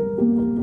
Okay.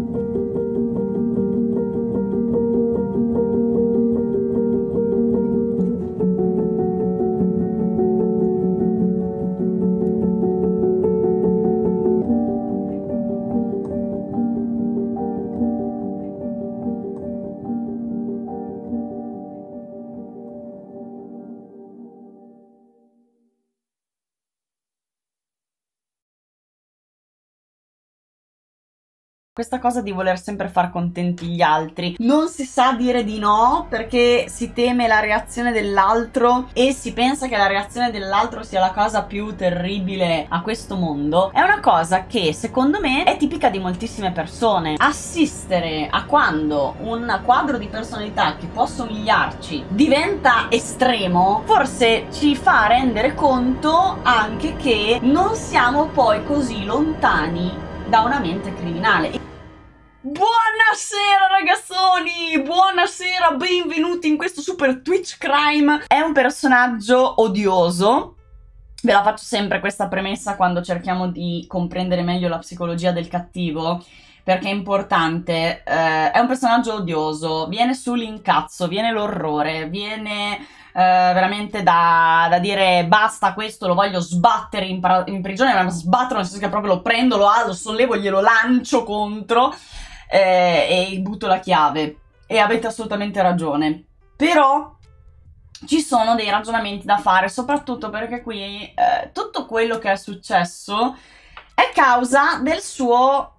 questa cosa di voler sempre far contenti gli altri. Non si sa dire di no perché si teme la reazione dell'altro e si pensa che la reazione dell'altro sia la cosa più terribile a questo mondo. È una cosa che secondo me è tipica di moltissime persone. Assistere a quando un quadro di personalità che può somigliarci diventa estremo, forse ci fa rendere conto anche che non siamo poi così lontani da una mente criminale. Buonasera ragazzoni, buonasera, benvenuti in questo super Twitch Crime. È un personaggio odioso. Ve la faccio sempre questa premessa quando cerchiamo di comprendere meglio la psicologia del cattivo, perché è importante. Eh, è un personaggio odioso, viene sull'incazzo, viene l'orrore, viene eh, veramente da, da, dire basta questo, lo voglio sbattere in, in prigione, ma sbatterlo nel senso che proprio lo prendo, lo alzo, lo sollevo, glielo lancio contro eh, e butto la chiave. E avete assolutamente ragione. Però ci sono dei ragionamenti da fare, soprattutto perché qui eh, tutto quello che è successo è causa del suo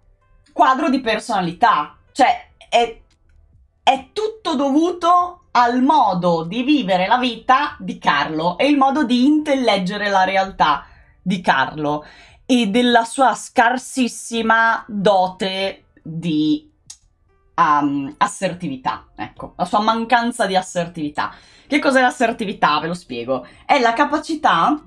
quadro di personalità. Cioè, è, è tutto dovuto al modo di vivere la vita di Carlo e il modo di intelleggere la realtà di Carlo e della sua scarsissima dote di um, assertività, ecco, la sua mancanza di assertività. Che cos'è l'assertività? Ve lo spiego. È la capacità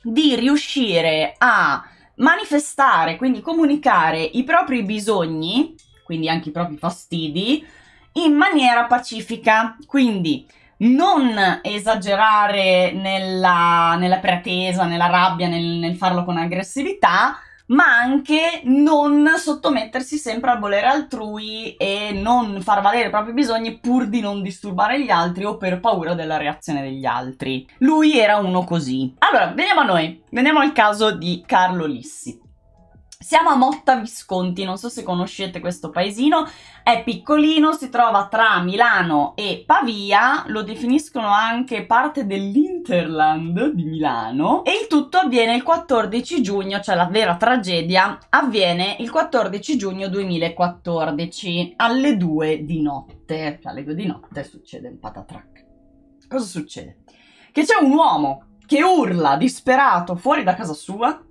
di riuscire a manifestare, quindi comunicare i propri bisogni, quindi anche i propri fastidi, in maniera pacifica. Quindi non esagerare nella, nella pretesa, nella rabbia, nel, nel farlo con aggressività, ma anche non sottomettersi sempre al volere altrui e non far valere i propri bisogni pur di non disturbare gli altri o per paura della reazione degli altri. Lui era uno così. Allora, veniamo a noi. Veniamo al caso di Carlo Lissi. Siamo a Motta Visconti, non so se conoscete questo paesino, è piccolino, si trova tra Milano e Pavia, lo definiscono anche parte dell'Interland di Milano e il tutto avviene il 14 giugno, cioè la vera tragedia avviene il 14 giugno 2014 alle 2 di notte, cioè alle 2 di notte succede il patatrack. Cosa succede? Che c'è un uomo che urla disperato fuori da casa sua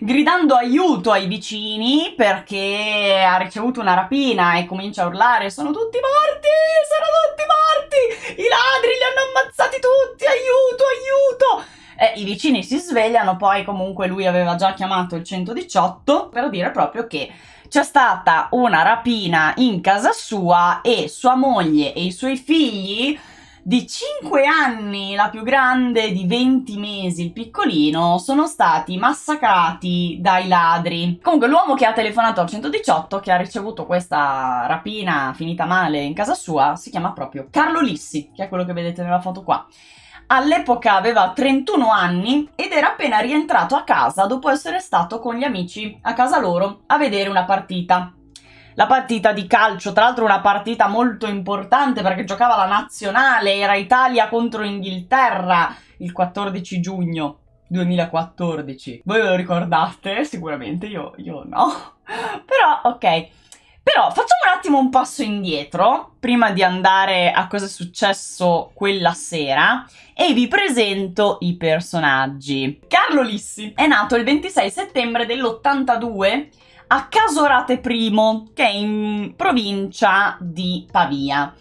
gridando aiuto ai vicini perché ha ricevuto una rapina e comincia a urlare sono tutti morti, sono tutti morti, i ladri li hanno ammazzati tutti, aiuto, aiuto! Eh, I vicini si svegliano, poi comunque lui aveva già chiamato il 118 per dire proprio che c'è stata una rapina in casa sua e sua moglie e i suoi figli di 5 anni la più grande, di 20 mesi il piccolino, sono stati massacrati dai ladri. Comunque l'uomo che ha telefonato al 118, che ha ricevuto questa rapina finita male in casa sua, si chiama proprio Carlo Lissi, che è quello che vedete nella foto qua. All'epoca aveva 31 anni ed era appena rientrato a casa dopo essere stato con gli amici a casa loro a vedere una partita la partita di calcio, tra l'altro una partita molto importante perché giocava la nazionale, era Italia contro Inghilterra il 14 giugno 2014. Voi ve lo ricordate? Sicuramente io, io no. Però ok. Però facciamo un attimo un passo indietro prima di andare a cosa è successo quella sera e vi presento i personaggi. Carlo Lissi è nato il 26 settembre dell'82 a Casorate Primo, che è in provincia di Pavia.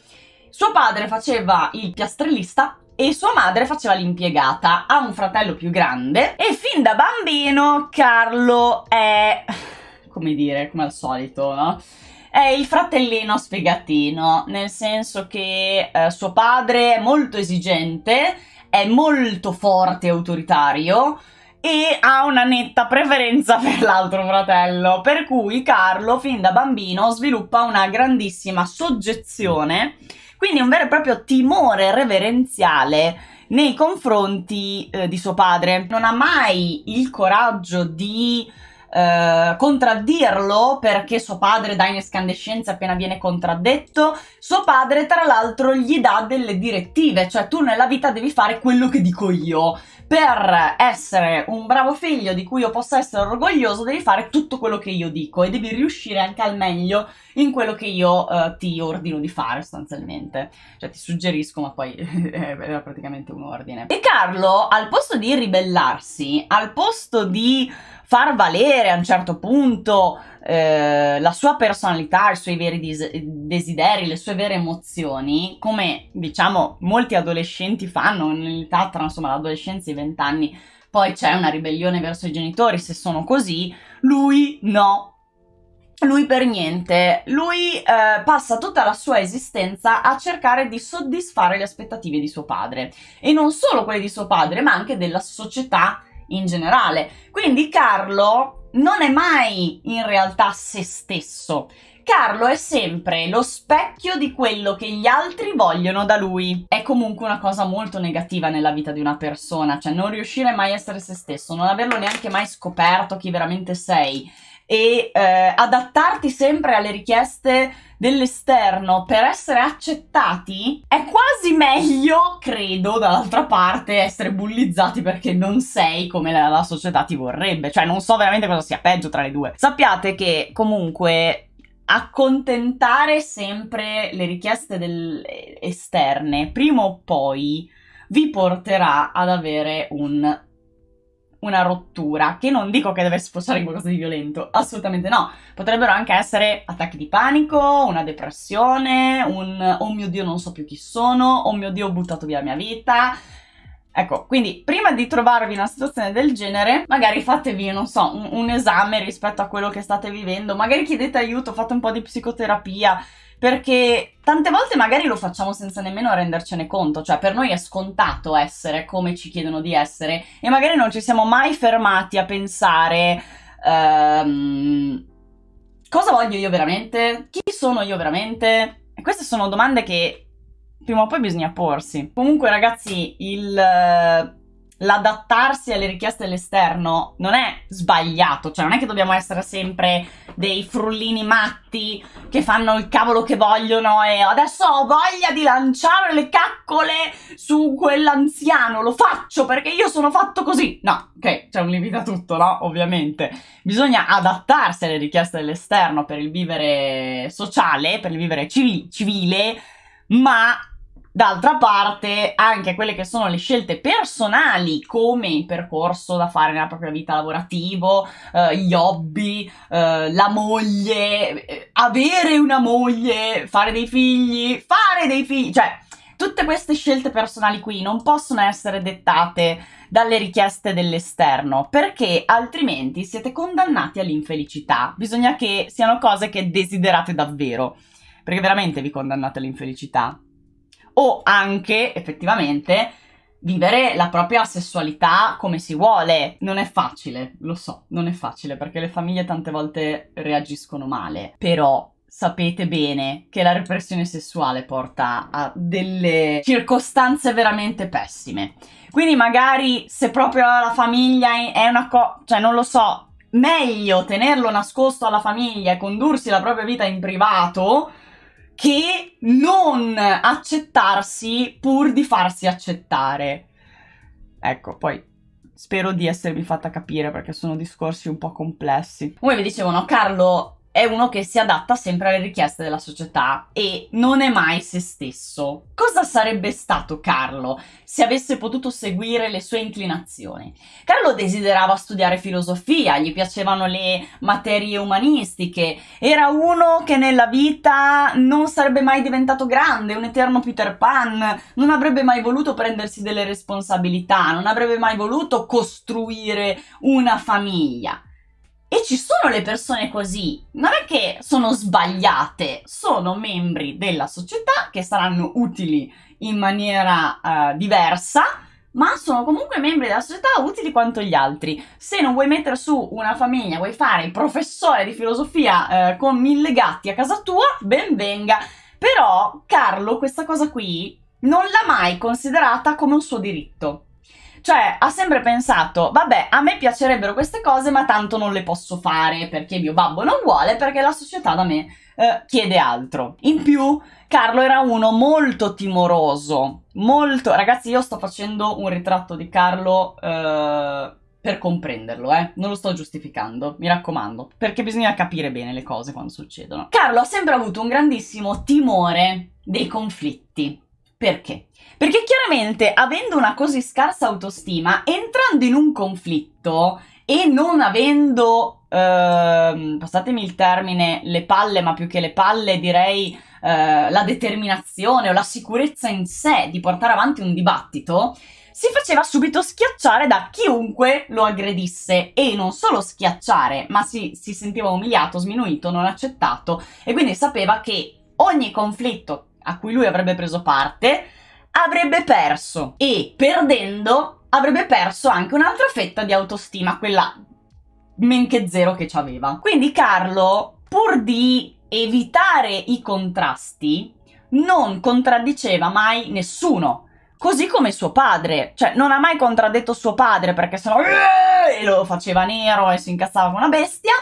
Suo padre faceva il piastrellista e sua madre faceva l'impiegata. Ha un fratello più grande e fin da bambino Carlo è, come dire, come al solito, no? È il fratellino sfegatino, nel senso che eh, suo padre è molto esigente, è molto forte e autoritario, e ha una netta preferenza per l'altro fratello, per cui Carlo fin da bambino sviluppa una grandissima soggezione, quindi un vero e proprio timore reverenziale nei confronti eh, di suo padre. Non ha mai il coraggio di eh, contraddirlo perché suo padre dà in escandescenza appena viene contraddetto. Suo padre, tra l'altro, gli dà delle direttive, cioè tu nella vita devi fare quello che dico io per essere un bravo figlio di cui io possa essere orgoglioso devi fare tutto quello che io dico e devi riuscire anche al meglio in quello che io eh, ti ordino di fare sostanzialmente, cioè ti suggerisco ma poi eh, era praticamente un ordine. E Carlo al posto di ribellarsi, al posto di far valere a un certo punto eh, la sua personalità, i suoi veri desideri, le sue vere emozioni, come diciamo molti adolescenti fanno nell'età tra insomma l'adolescenza e i vent'anni, poi c'è una ribellione verso i genitori se sono così, lui no, lui per niente, lui eh, passa tutta la sua esistenza a cercare di soddisfare le aspettative di suo padre e non solo quelle di suo padre ma anche della società in generale. Quindi Carlo non è mai in realtà se stesso. Carlo è sempre lo specchio di quello che gli altri vogliono da lui. È comunque una cosa molto negativa nella vita di una persona, cioè non riuscire mai a essere se stesso, non averlo neanche mai scoperto chi veramente sei e eh, adattarti sempre alle richieste dell'esterno per essere accettati, è quasi meglio, credo, dall'altra parte, essere bullizzati perché non sei come la, la società ti vorrebbe. Cioè, non so veramente cosa sia peggio tra le due. Sappiate che comunque accontentare sempre le richieste del... Eh, esterne, prima o poi vi porterà ad avere un una rottura, che non dico che deve sfociare in qualcosa di violento, assolutamente no. Potrebbero anche essere attacchi di panico, una depressione, un oh mio Dio non so più chi sono, oh mio Dio ho buttato via la mia vita. Ecco, quindi prima di trovarvi in una situazione del genere, magari fatevi, non so, un, un esame rispetto a quello che state vivendo, magari chiedete aiuto, fate un po' di psicoterapia, perché tante volte magari lo facciamo senza nemmeno rendercene conto, cioè per noi è scontato essere come ci chiedono di essere e magari non ci siamo mai fermati a pensare ehm, cosa voglio io veramente, chi sono io veramente. E queste sono domande che prima o poi bisogna porsi. Comunque ragazzi, il l'adattarsi alle richieste dell'esterno non è sbagliato, cioè non è che dobbiamo essere sempre dei frullini matti che fanno il cavolo che vogliono e adesso ho voglia di lanciare le caccole su quell'anziano, lo faccio perché io sono fatto così. No, ok, c'è un limite a tutto, no? Ovviamente. Bisogna adattarsi alle richieste dell'esterno per il vivere sociale, per il vivere civile, ma D'altra parte, anche quelle che sono le scelte personali, come il percorso da fare nella propria vita lavorativa, eh, gli hobby, eh, la moglie, eh, avere una moglie, fare dei figli, fare dei figli, cioè tutte queste scelte personali qui non possono essere dettate dalle richieste dell'esterno, perché altrimenti siete condannati all'infelicità. Bisogna che siano cose che desiderate davvero, perché veramente vi condannate all'infelicità o anche effettivamente vivere la propria sessualità come si vuole. Non è facile, lo so, non è facile perché le famiglie tante volte reagiscono male, però sapete bene che la repressione sessuale porta a delle circostanze veramente pessime. Quindi magari se proprio la famiglia è una cosa, cioè non lo so, meglio tenerlo nascosto alla famiglia e condursi la propria vita in privato che non accettarsi pur di farsi accettare. Ecco, poi spero di esservi fatta capire perché sono discorsi un po' complessi. Come vi dicevano, Carlo è uno che si adatta sempre alle richieste della società e non è mai se stesso. Cosa sarebbe stato Carlo se avesse potuto seguire le sue inclinazioni? Carlo desiderava studiare filosofia, gli piacevano le materie umanistiche, era uno che nella vita non sarebbe mai diventato grande, un eterno Peter Pan, non avrebbe mai voluto prendersi delle responsabilità, non avrebbe mai voluto costruire una famiglia. E ci sono le persone così, non è che sono sbagliate, sono membri della società che saranno utili in maniera uh, diversa, ma sono comunque membri della società utili quanto gli altri. Se non vuoi mettere su una famiglia, vuoi fare il professore di filosofia eh, con mille gatti a casa tua, ben venga. Però Carlo questa cosa qui non l'ha mai considerata come un suo diritto. Cioè, ha sempre pensato, vabbè, a me piacerebbero queste cose, ma tanto non le posso fare perché mio babbo non vuole, perché la società da me eh, chiede altro. In più, Carlo era uno molto timoroso, molto... Ragazzi, io sto facendo un ritratto di Carlo... Eh per comprenderlo, eh. Non lo sto giustificando, mi raccomando, perché bisogna capire bene le cose quando succedono. Carlo ha sempre avuto un grandissimo timore dei conflitti. Perché? Perché chiaramente, avendo una così scarsa autostima, entrando in un conflitto e non avendo, ehm, passatemi il termine, le palle, ma più che le palle direi eh, la determinazione o la sicurezza in sé di portare avanti un dibattito, si faceva subito schiacciare da chiunque lo aggredisse e non solo schiacciare, ma si, si sentiva umiliato, sminuito, non accettato e quindi sapeva che ogni conflitto a cui lui avrebbe preso parte avrebbe perso e perdendo avrebbe perso anche un'altra fetta di autostima, quella men che zero che ci aveva. Quindi Carlo, pur di evitare i contrasti, non contraddiceva mai nessuno. Così come suo padre, cioè non ha mai contraddetto suo padre perché sennò eh!", e lo faceva nero e si incazzava come una bestia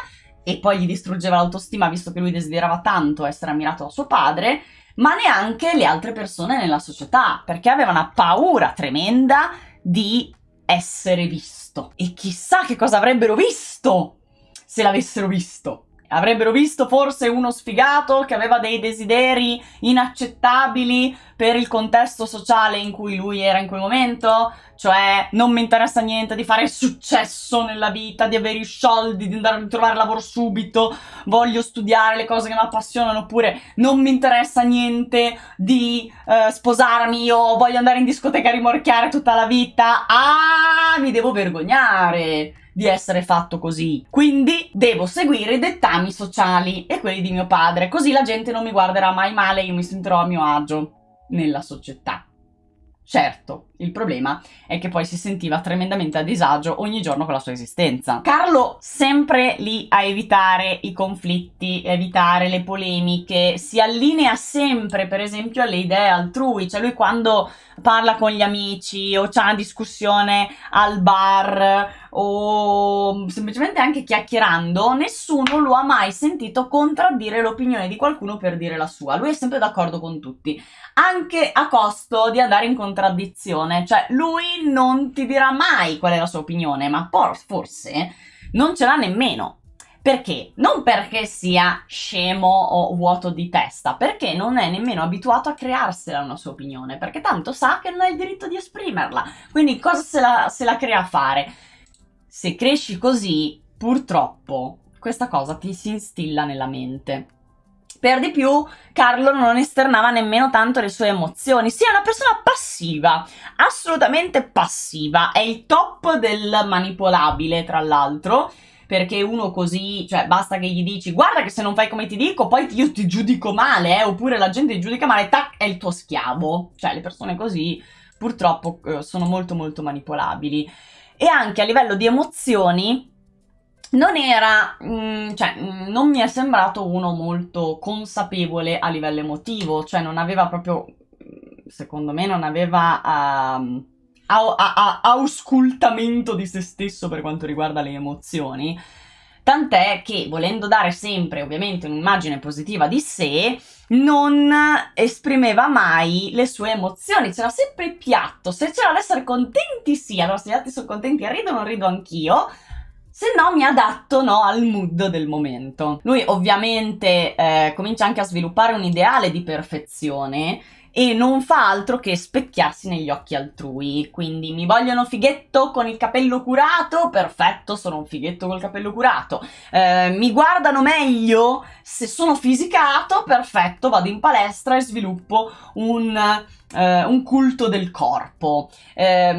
e poi gli distruggeva l'autostima visto che lui desiderava tanto essere ammirato da suo padre ma neanche le altre persone nella società, perché aveva una paura tremenda di essere visto. E chissà che cosa avrebbero visto se l'avessero visto. Avrebbero visto forse uno sfigato che aveva dei desideri inaccettabili per il contesto sociale in cui lui era in quel momento, cioè non mi interessa niente di fare successo nella vita, di avere i soldi, di andare a trovare lavoro subito, voglio studiare le cose che mi appassionano, oppure non mi interessa niente di eh, sposarmi o voglio andare in discoteca a rimorchiare tutta la vita. Ah, mi devo vergognare! di essere fatto così. Quindi devo seguire i dettami sociali e quelli di mio padre, così la gente non mi guarderà mai male e io mi sentirò a mio agio nella società. Certo, il problema è che poi si sentiva tremendamente a disagio ogni giorno con la sua esistenza. Carlo sempre lì a evitare i conflitti, evitare le polemiche, si allinea sempre per esempio alle idee altrui, cioè lui quando parla con gli amici o c'è una discussione al bar o semplicemente anche chiacchierando, nessuno lo ha mai sentito contraddire l'opinione di qualcuno per dire la sua, lui è sempre d'accordo con tutti anche a costo di andare in contraddizione. Cioè, lui non ti dirà mai qual è la sua opinione, ma forse non ce l'ha nemmeno. Perché? Non perché sia scemo o vuoto di testa, perché non è nemmeno abituato a crearsela una sua opinione, perché tanto sa che non ha il diritto di esprimerla. Quindi cosa se la, se la crea a fare? Se cresci così, purtroppo, questa cosa ti si instilla nella mente. Per di più, Carlo non esternava nemmeno tanto le sue emozioni. Sì, è una persona passiva, assolutamente passiva. È il top del manipolabile, tra l'altro. Perché uno così, cioè, basta che gli dici, guarda che se non fai come ti dico, poi io ti giudico male, eh, oppure la gente ti giudica male, tac, è il tuo schiavo. Cioè, le persone così, purtroppo, eh, sono molto, molto manipolabili. E anche a livello di emozioni, non era, mh, mm, cioè, mm, non mi è sembrato uno molto consapevole a livello emotivo, cioè non aveva proprio, mm, secondo me, non aveva uh, auscultamento di se stesso per quanto riguarda le emozioni. Tant'è che, volendo dare sempre ovviamente un'immagine positiva di sé, non esprimeva mai le sue emozioni, c'era sempre il piatto. Se c'era ad essere contenti, sì, allora se gli altri sono contenti rido, non rido anch'io, se no mi adatto no, al mood del momento. Lui ovviamente eh, comincia anche a sviluppare un ideale di perfezione e non fa altro che specchiarsi negli occhi altrui. Quindi mi vogliono fighetto con il capello curato? Perfetto, sono un fighetto col capello curato. Eh, mi guardano meglio? se sono fisicato, perfetto, vado in palestra e sviluppo un, eh, un culto del corpo. Eh,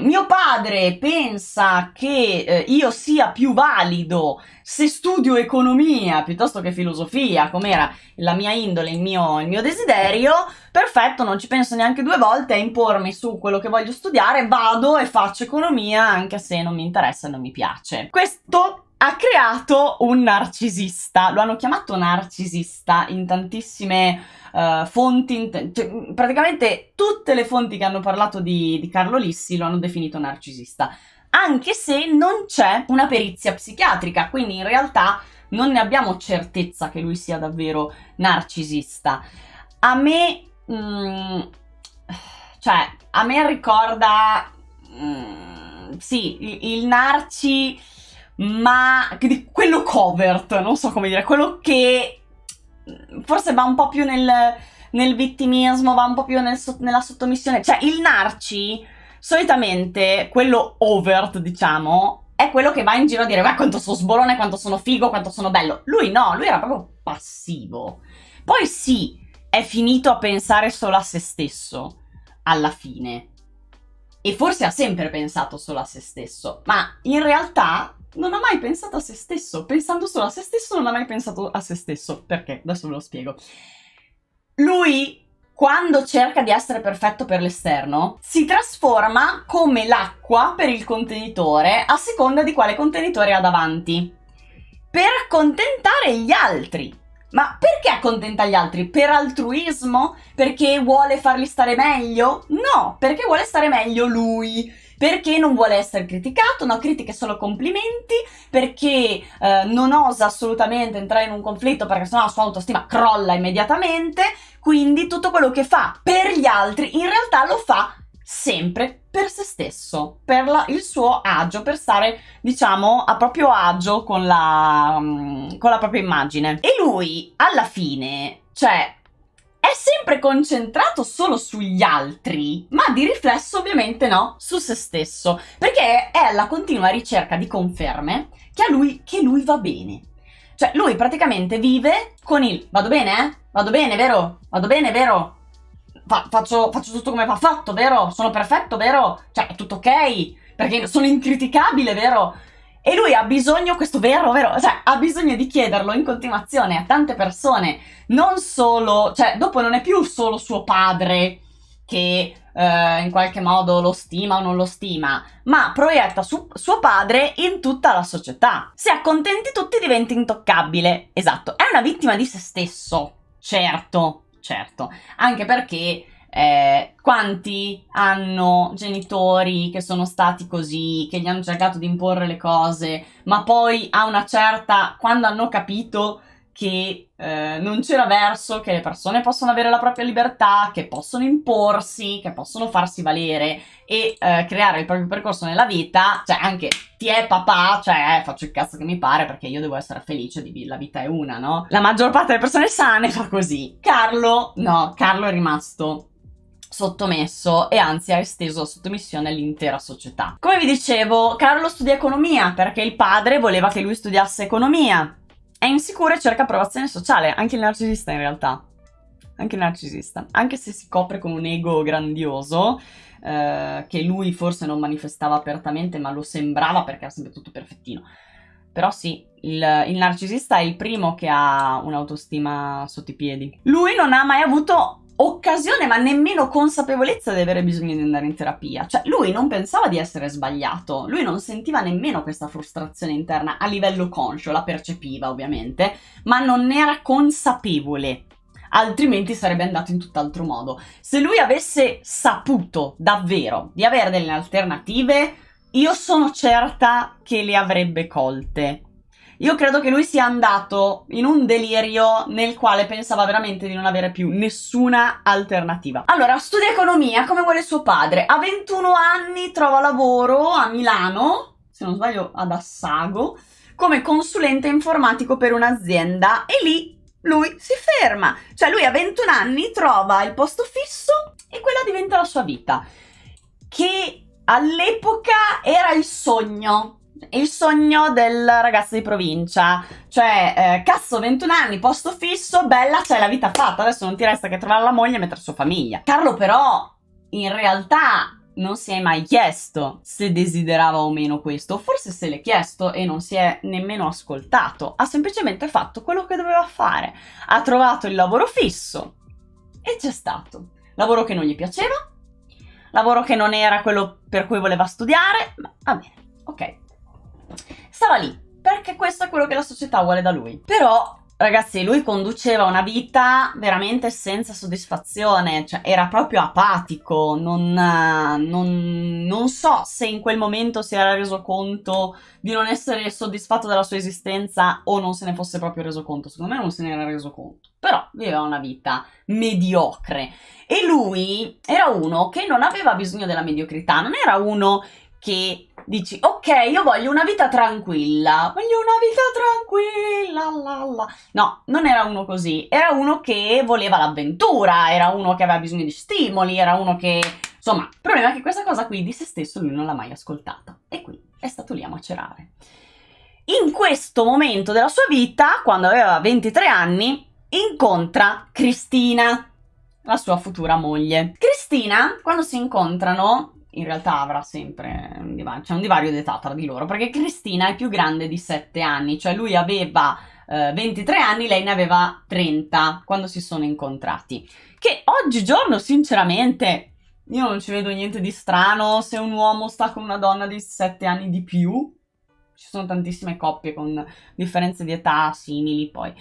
mio padre pensa che eh, io sia più valido se studio economia piuttosto che filosofia, come era la mia indole, il mio, il mio desiderio. Perfetto, non ci penso neanche due volte a impormi su quello che voglio studiare, vado e faccio economia anche se non mi interessa e non mi piace. Questo ha creato un narcisista, lo hanno chiamato narcisista in tantissime uh, fonti, t- cioè, mm, praticamente tutte le fonti che hanno parlato di, di Carlo Lissi lo hanno definito narcisista, anche se non c'è una perizia psichiatrica, quindi in realtà non ne abbiamo certezza che lui sia davvero narcisista. A me, mh, mm, cioè, a me ricorda, mh, mm, sì, il, il narci ma di quello covert, non so come dire, quello che mm, forse va un po' più nel, nel vittimismo, va un po' più nel, nella sottomissione. Cioè, il narci, solitamente, quello overt, diciamo, è quello che va in giro a dire, ma quanto sono sbolone, quanto sono figo, quanto sono bello. Lui no, lui era proprio passivo. Poi sì, è finito a pensare solo a se stesso, alla fine. E forse ha sempre pensato solo a se stesso, ma in realtà non ha mai pensato a se stesso. Pensando solo a se stesso, non ha mai pensato a se stesso. Perché? Adesso ve lo spiego. Lui quando cerca di essere perfetto per l'esterno, si trasforma come l'acqua per il contenitore a seconda di quale contenitore ha davanti. Per accontentare gli altri. Ma perché accontenta gli altri? Per altruismo? Perché vuole farli stare meglio? No, perché vuole stare meglio lui perché non vuole essere criticato, no, critiche solo complimenti, perché eh, non osa assolutamente entrare in un conflitto perché sennò la sua autostima crolla immediatamente, quindi tutto quello che fa per gli altri in realtà lo fa sempre per se stesso, per la, il suo agio, per stare, diciamo, a proprio agio con la, mm, con la propria immagine. E lui, alla fine, cioè, è sempre concentrato solo sugli altri, ma di riflesso ovviamente no, su se stesso, perché è alla continua ricerca di conferme che a lui, che lui va bene. Cioè lui praticamente vive con il vado bene, eh? Vado bene, vero? Vado bene, vero? Fa- faccio, faccio tutto come va fatto, vero? Sono perfetto, vero? Cioè è tutto ok, perché sono incriticabile, vero? e lui ha bisogno, questo vero, vero, cioè ha bisogno di chiederlo in continuazione a tante persone, non solo, cioè dopo non è più solo suo padre che eh, in qualche modo lo stima o non lo stima, ma proietta su, suo padre in tutta la società. Se accontenti tutti diventi intoccabile, esatto, è una vittima di se stesso, certo, certo, anche perché eh, quanti hanno genitori che sono stati così, che gli hanno cercato di imporre le cose, ma poi a una certa, quando hanno capito che eh, non c'era verso, che le persone possono avere la propria libertà, che possono imporsi, che possono farsi valere e eh, creare il proprio percorso nella vita, cioè anche ti è papà, cioè eh, faccio il cazzo che mi pare perché io devo essere felice, di, la vita è una, no? La maggior parte delle persone sane fa così. Carlo, no, Carlo è rimasto sottomesso e anzi ha esteso la sottomissione all'intera società. Come vi dicevo, Carlo studia economia perché il padre voleva che lui studiasse economia. È insicuro e cerca approvazione sociale, anche il narcisista in realtà. Anche il narcisista, anche se si copre con un ego grandioso, eh, che lui forse non manifestava apertamente, ma lo sembrava perché era sempre tutto perfettino. Però sì, il, il narcisista è il primo che ha un'autostima sotto i piedi. Lui non ha mai avuto occasione ma nemmeno consapevolezza di avere bisogno di andare in terapia. Cioè lui non pensava di essere sbagliato, lui non sentiva nemmeno questa frustrazione interna a livello conscio, la percepiva ovviamente, ma non ne era consapevole altrimenti sarebbe andato in tutt'altro modo. Se lui avesse saputo davvero di avere delle alternative, io sono certa che le avrebbe colte. Io credo che lui sia andato in un delirio nel quale pensava veramente di non avere più nessuna alternativa. Allora, studia economia come vuole suo padre. A 21 anni trova lavoro a Milano, se non sbaglio ad Assago, come consulente informatico per un'azienda e lì lui si ferma. Cioè lui a 21 anni trova il posto fisso e quella diventa la sua vita. Che all'epoca era il sogno il sogno del ragazzo di provincia, cioè eh, cazzo 21 anni, posto fisso, bella, c'è cioè, la vita fatta, adesso non ti resta che trovare la moglie e mettere sua famiglia. Carlo però in realtà non si è mai chiesto se desiderava o meno questo, forse se l'è chiesto e non si è nemmeno ascoltato, ha semplicemente fatto quello che doveva fare, ha trovato il lavoro fisso e c'è stato. Lavoro che non gli piaceva, lavoro che non era quello per cui voleva studiare, ma va bene, ok, Stava lì, perché questo è quello che la società vuole da lui. Però ragazzi, lui conduceva una vita veramente senza soddisfazione, cioè era proprio apatico, non, non, non, so se in quel momento si era reso conto di non essere soddisfatto della sua esistenza o non se ne fosse proprio reso conto, secondo me non se ne era reso conto, però viveva una vita mediocre e lui era uno che non aveva bisogno della mediocrità, non era uno che dici ok io voglio una vita tranquilla voglio una vita tranquilla la, la. no non era uno così era uno che voleva l'avventura era uno che aveva bisogno di stimoli era uno che insomma il problema è che questa cosa qui di se stesso lui non l'ha mai ascoltata e qui è stato lì a macerare in questo momento della sua vita quando aveva 23 anni incontra Cristina la sua futura moglie Cristina quando si incontrano in realtà avrà sempre un divario, c'è un divario d'età tra di loro, perché Cristina è più grande di 7 anni, cioè lui aveva eh, 23 anni, lei ne aveva 30 quando si sono incontrati. Che oggigiorno, sinceramente, io non ci vedo niente di strano se un uomo sta con una donna di 7 anni di più. Ci sono tantissime coppie con differenze di età simili poi.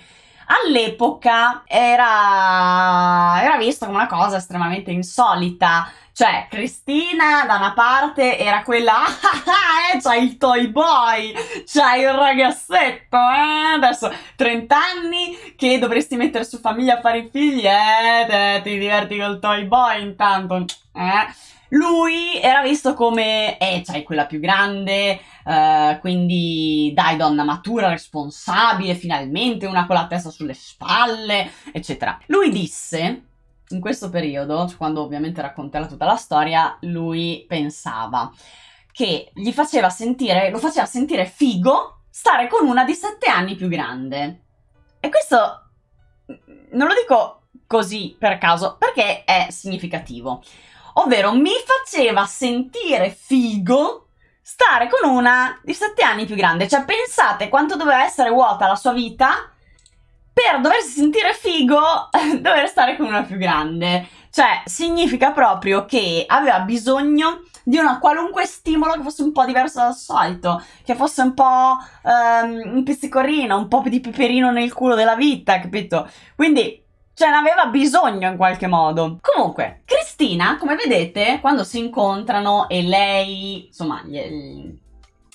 All'epoca era... era vista come una cosa estremamente insolita cioè, Cristina da una parte era quella, ah, ah, ah, eh, c'è il toy boy, c'hai il ragazzetto, eh, adesso 30 anni che dovresti mettere su famiglia a fare i figli, eh, te, ti diverti col toy boy intanto, eh. Lui era visto come, eh, c'hai quella più grande, eh, quindi dai donna matura, responsabile, finalmente una con la testa sulle spalle, eccetera. Lui disse in questo periodo, quando ovviamente racconterà tutta la storia, lui pensava che gli faceva sentire, lo faceva sentire figo stare con una di sette anni più grande. E questo mm, non lo dico così per caso, perché è significativo. Ovvero mi faceva sentire figo stare con una di sette anni più grande. Cioè pensate quanto doveva essere vuota la sua vita per doversi sentire figo, dover stare con una più grande. Cioè, significa proprio che aveva bisogno di una qualunque stimolo che fosse un po' diverso dal solito, che fosse un po' um, un pizzicorino, un po' di peperino nel culo della vita, capito? Quindi, ce ne aveva bisogno in qualche modo. Comunque, Cristina, come vedete, quando si incontrano e lei, insomma, gli, gli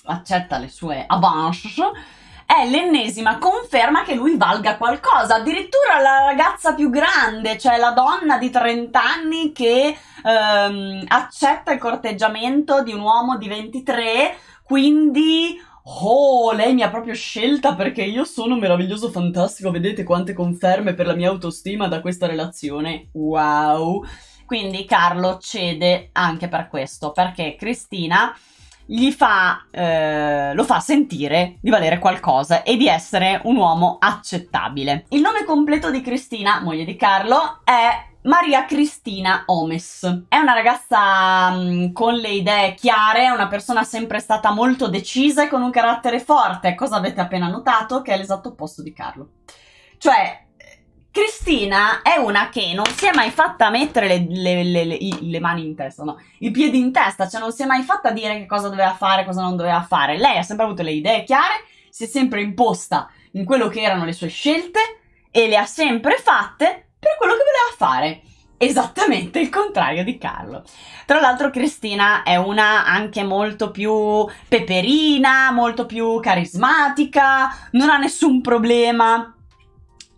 accetta le sue avances, è l'ennesima conferma che lui valga qualcosa. Addirittura la ragazza più grande, cioè la donna di 30 anni che ehm, accetta il corteggiamento di un uomo di 23, quindi Oh, lei mi ha proprio scelta perché io sono meraviglioso, fantastico. Vedete quante conferme per la mia autostima da questa relazione. Wow. Quindi Carlo cede anche per questo, perché Cristina gli fa, eh, lo fa sentire di valere qualcosa e di essere un uomo accettabile. Il nome completo di Cristina, moglie di Carlo, è Maria Cristina Omes. È una ragazza mh, mm, con le idee chiare, è una persona sempre stata molto decisa e con un carattere forte, cosa avete appena notato, che è l'esatto opposto di Carlo. Cioè, Cristina è una che non si è mai fatta mettere le, le, le, le, mani in testa, no, i piedi in testa, cioè non si è mai fatta dire che cosa doveva fare, cosa non doveva fare. Lei ha sempre avuto le idee chiare, si è sempre imposta in quello che erano le sue scelte e le ha sempre fatte per quello che voleva fare esattamente il contrario di Carlo. Tra l'altro Cristina è una anche molto più peperina, molto più carismatica, non ha nessun problema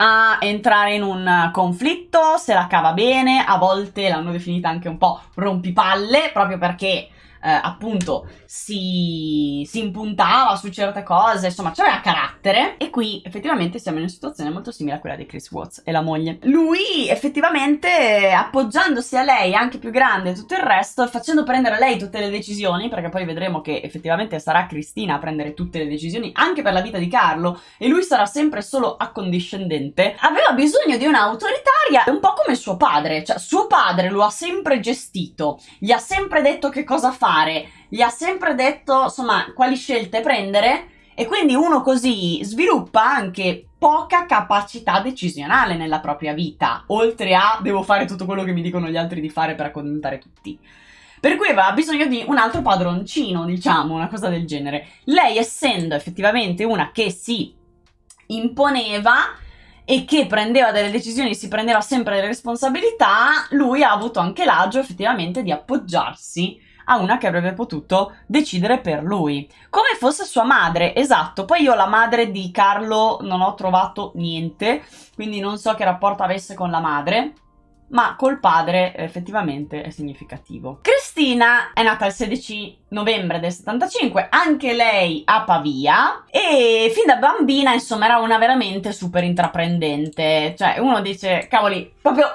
a entrare in un conflitto, se la cava bene, a volte l'hanno definita anche un po' rompipalle, proprio perché eh, appunto si, si impuntava su certe cose, insomma c'era carattere e qui effettivamente siamo in una situazione molto simile a quella di Chris Watts e la moglie. Lui effettivamente appoggiandosi a lei anche più grande e tutto il resto, facendo prendere a lei tutte le decisioni, perché poi vedremo che effettivamente sarà Cristina a prendere tutte le decisioni anche per la vita di Carlo e lui sarà sempre solo accondiscendente, aveva bisogno di un'autoritaria un po' come suo padre, cioè suo padre lo ha sempre gestito, gli ha sempre detto che cosa fare, gli ha sempre detto, insomma, quali scelte prendere e quindi uno così sviluppa anche poca capacità decisionale nella propria vita, oltre a devo fare tutto quello che mi dicono gli altri di fare per accontentare tutti. Per cui aveva bisogno di un altro padroncino, diciamo, una cosa del genere. Lei, essendo effettivamente una che si imponeva e che prendeva delle decisioni, si prendeva sempre le responsabilità, lui ha avuto anche l'agio effettivamente di appoggiarsi a una che avrebbe potuto decidere per lui. Come fosse sua madre, esatto. Poi io la madre di Carlo non ho trovato niente, quindi non so che rapporto avesse con la madre ma col padre effettivamente è significativo. Cristina è nata il 16 novembre del 75, anche lei a Pavia e fin da bambina insomma era una veramente super intraprendente, cioè uno dice cavoli proprio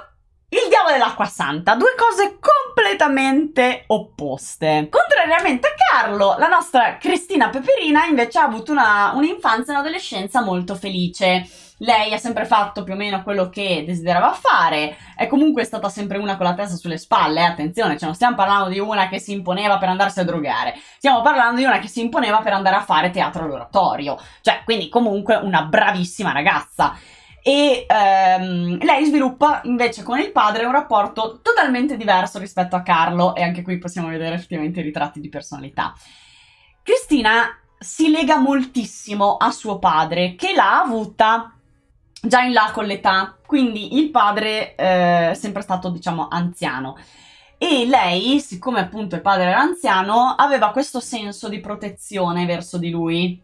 il diavolo e l'acqua santa, due cose completamente opposte. Contrariamente a Carlo, la nostra Cristina Peperina invece ha avuto un'infanzia e un'adolescenza molto felice. Lei ha sempre fatto più o meno quello che desiderava fare, è comunque stata sempre una con la testa sulle spalle, eh. attenzione, cioè non stiamo parlando di una che si imponeva per andarsi a drogare, stiamo parlando di una che si imponeva per andare a fare teatro all'oratorio, cioè quindi comunque una bravissima ragazza e ehm, lei sviluppa invece con il padre un rapporto totalmente diverso rispetto a Carlo e anche qui possiamo vedere effettivamente i ritratti di personalità. Cristina si lega moltissimo a suo padre che l'ha avuta già in là con l'età, quindi il padre eh, è sempre stato diciamo anziano e lei, siccome appunto il padre era anziano, aveva questo senso di protezione verso di lui.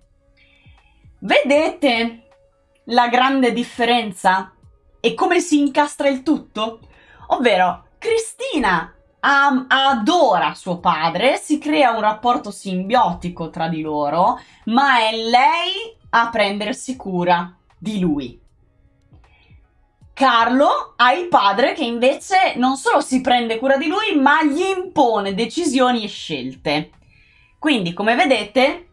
Vedete, la grande differenza e come si incastra il tutto? Ovvero, Cristina am- adora suo padre, si crea un rapporto simbiotico tra di loro, ma è lei a prendersi cura di lui. Carlo ha il padre che invece non solo si prende cura di lui, ma gli impone decisioni e scelte. Quindi, come vedete,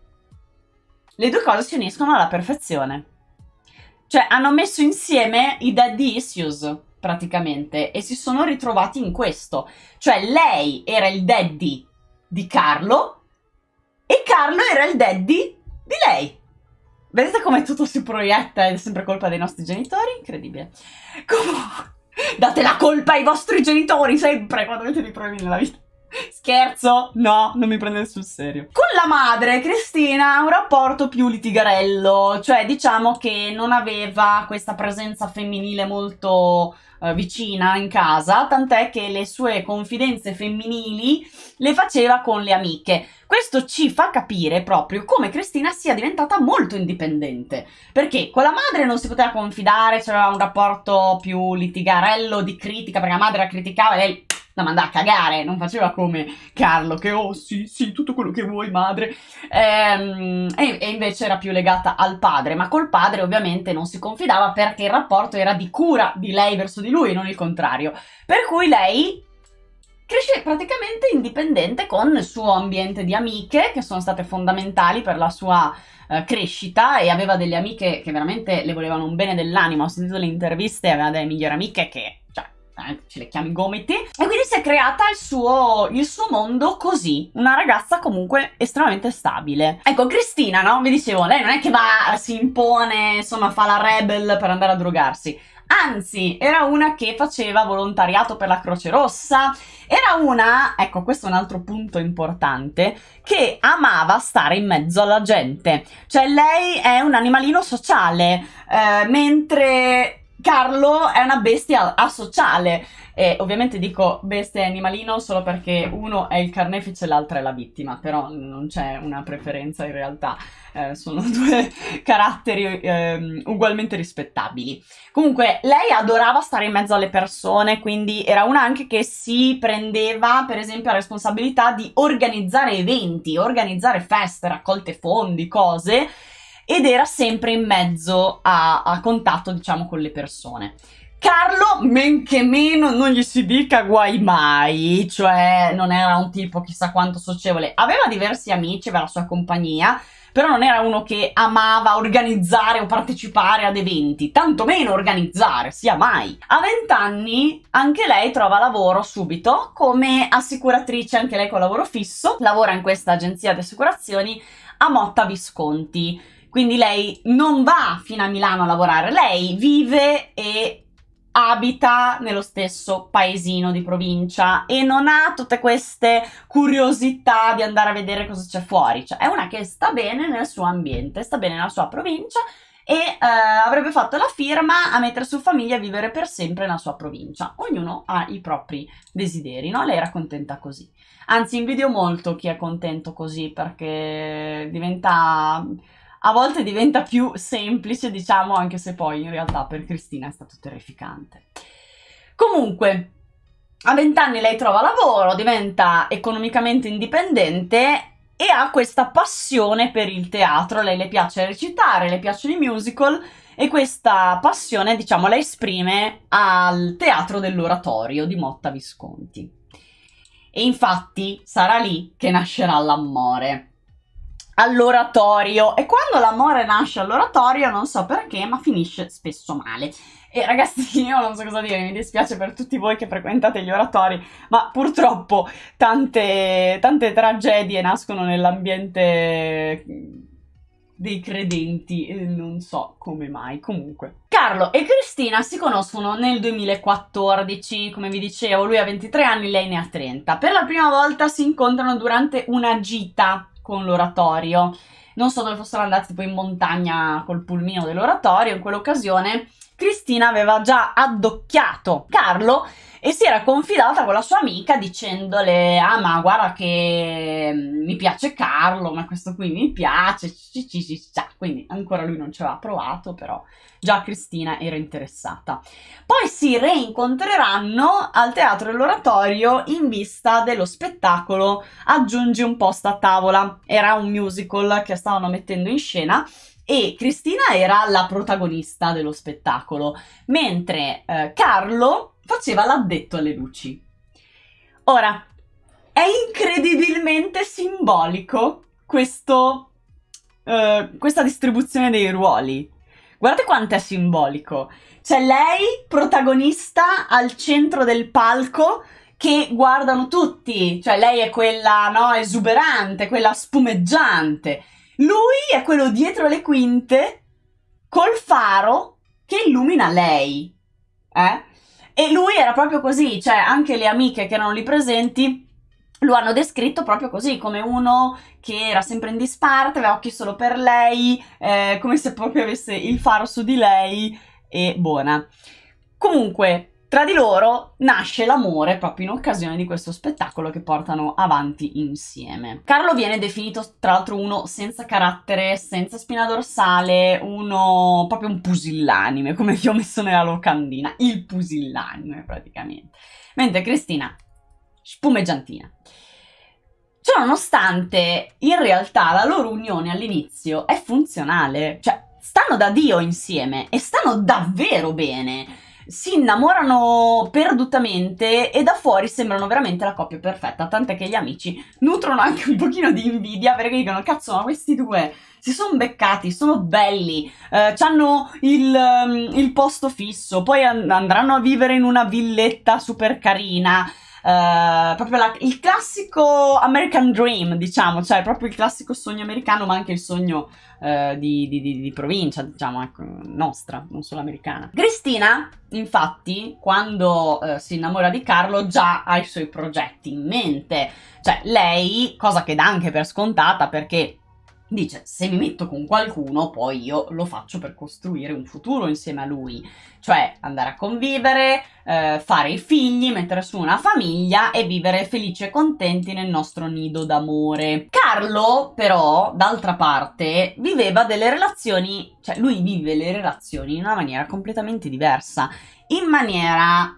le due cose si uniscono alla perfezione. Cioè, hanno messo insieme i daddy issues, praticamente, e si sono ritrovati in questo. Cioè, lei era il daddy di Carlo e Carlo era il daddy di lei. Vedete come tutto si proietta è sempre colpa dei nostri genitori? Incredibile. Comunque, date la colpa ai vostri genitori sempre quando avete dei problemi nella vita. Scherzo, no, non mi prendete sul serio. Con la madre, Cristina ha un rapporto più litigarello, cioè diciamo che non aveva questa presenza femminile molto eh, vicina in casa, tant'è che le sue confidenze femminili le faceva con le amiche. Questo ci fa capire proprio come Cristina sia diventata molto indipendente, perché con la madre non si poteva confidare, c'era un rapporto più litigarello di critica, perché la madre la criticava e lei la manda a cagare, non faceva come Carlo che oh sì sì tutto quello che vuoi madre ehm, e, e invece era più legata al padre, ma col padre ovviamente non si confidava perché il rapporto era di cura di lei verso di lui, non il contrario, per cui lei cresce praticamente indipendente con il suo ambiente di amiche che sono state fondamentali per la sua eh, crescita e aveva delle amiche che veramente le volevano un bene dell'anima, ho sentito le interviste, aveva delle migliori amiche che eh, ce le chiami gomiti. E quindi si è creata il suo, il suo mondo così, una ragazza comunque estremamente stabile. Ecco, Cristina, no? Vi dicevo, lei non è che va, si impone, insomma, fa la rebel per andare a drogarsi. Anzi, era una che faceva volontariato per la Croce Rossa, era una, ecco questo è un altro punto importante, che amava stare in mezzo alla gente. Cioè lei è un animalino sociale, eh, mentre Carlo è una bestia asociale. E ovviamente dico bestia e animalino solo perché uno è il carnefice e l'altro è la vittima, però non c'è una preferenza in realtà, eh, sono due caratteri eh, ugualmente rispettabili. Comunque, lei adorava stare in mezzo alle persone, quindi era una anche che si prendeva, per esempio, la responsabilità di organizzare eventi, organizzare feste, raccolte fondi, cose ed era sempre in mezzo a, a contatto, diciamo, con le persone. Carlo, men che meno, non gli si dica guai mai, cioè non era un tipo chissà quanto socievole, aveva diversi amici, aveva la sua compagnia, però non era uno che amava organizzare o partecipare ad eventi, tantomeno organizzare, sia mai. A vent'anni anche lei trova lavoro subito come assicuratrice, anche lei con lavoro fisso, lavora in questa agenzia di assicurazioni a Motta Visconti quindi lei non va fino a Milano a lavorare, lei vive e abita nello stesso paesino di provincia e non ha tutte queste curiosità di andare a vedere cosa c'è fuori. Cioè, è una che sta bene nel suo ambiente, sta bene nella sua provincia e eh, avrebbe fatto la firma a mettere su famiglia e vivere per sempre nella sua provincia. Ognuno ha i propri desideri, no? Lei era contenta così. Anzi, invidio molto chi è contento così perché diventa a volte diventa più semplice, diciamo, anche se poi in realtà per Cristina è stato terrificante. Comunque, a vent'anni lei trova lavoro, diventa economicamente indipendente e ha questa passione per il teatro. Lei le piace recitare, le piacciono i musical e questa passione, diciamo, la esprime al teatro dell'oratorio di Motta Visconti. E infatti sarà lì che nascerà l'amore all'oratorio e quando l'amore nasce all'oratorio non so perché ma finisce spesso male. E ragazzi, io non so cosa dire, mi dispiace per tutti voi che frequentate gli oratori, ma purtroppo tante, tante tragedie nascono nell'ambiente dei credenti, non so come mai, comunque. Carlo e Cristina si conoscono nel 2014, come vi dicevo, lui ha 23 anni, lei ne ha 30. Per la prima volta si incontrano durante una gita con l'oratorio. Non so dove fossero andati poi in montagna col pulmino dell'oratorio in quell'occasione Cristina aveva già addocchiato Carlo e si era confidata con la sua amica dicendole ah ma guarda che mm, mi piace Carlo ma questo qui mi piace quindi ancora lui non ci aveva provato però già Cristina era interessata poi si reincontreranno al teatro dell'oratorio in vista dello spettacolo aggiungi un posto a tavola era un musical che stavano mettendo in scena e Cristina era la protagonista dello spettacolo, mentre eh, Carlo faceva l'addetto alle luci. Ora, è incredibilmente simbolico questo, eh, questa distribuzione dei ruoli. Guardate quanto è simbolico. C'è lei, protagonista, al centro del palco, che guardano tutti. Cioè, lei è quella no, esuberante, quella spumeggiante. Lui è quello dietro le quinte col faro che illumina lei. Eh? E lui era proprio così, cioè anche le amiche che erano lì presenti lo hanno descritto proprio così, come uno che era sempre in disparte, aveva occhi solo per lei, eh, come se proprio avesse il faro su di lei e buona. Comunque, tra di loro nasce l'amore proprio in occasione di questo spettacolo che portano avanti insieme. Carlo viene definito tra l'altro uno senza carattere, senza spina dorsale, uno proprio un pusillanime, come vi ho messo nella locandina, il pusillanime praticamente. Mentre Cristina, spumeggiantina. Ciononostante, in realtà la loro unione all'inizio è funzionale, cioè stanno da Dio insieme e stanno davvero bene si innamorano perdutamente e da fuori sembrano veramente la coppia perfetta, tant'è che gli amici nutrono anche un pochino di invidia perché dicono cazzo ma questi due si sono beccati, sono belli, eh, hanno il, um, il, posto fisso, poi and- andranno a vivere in una villetta super carina, eh, proprio la, il classico American Dream, diciamo, cioè proprio il classico sogno americano, ma anche il sogno eh, di, di, di, di, provincia, diciamo, ecco, nostra, non solo americana. Cristina, infatti, quando eh, si innamora di Carlo, già ha i suoi progetti in mente, cioè lei, cosa che dà anche per scontata perché Dice, se mi metto con qualcuno, poi io lo faccio per costruire un futuro insieme a lui, cioè andare a convivere, eh, fare i figli, mettere su una famiglia e vivere felici e contenti nel nostro nido d'amore. Carlo, però, d'altra parte, viveva delle relazioni, cioè lui vive le relazioni in una maniera completamente diversa, in maniera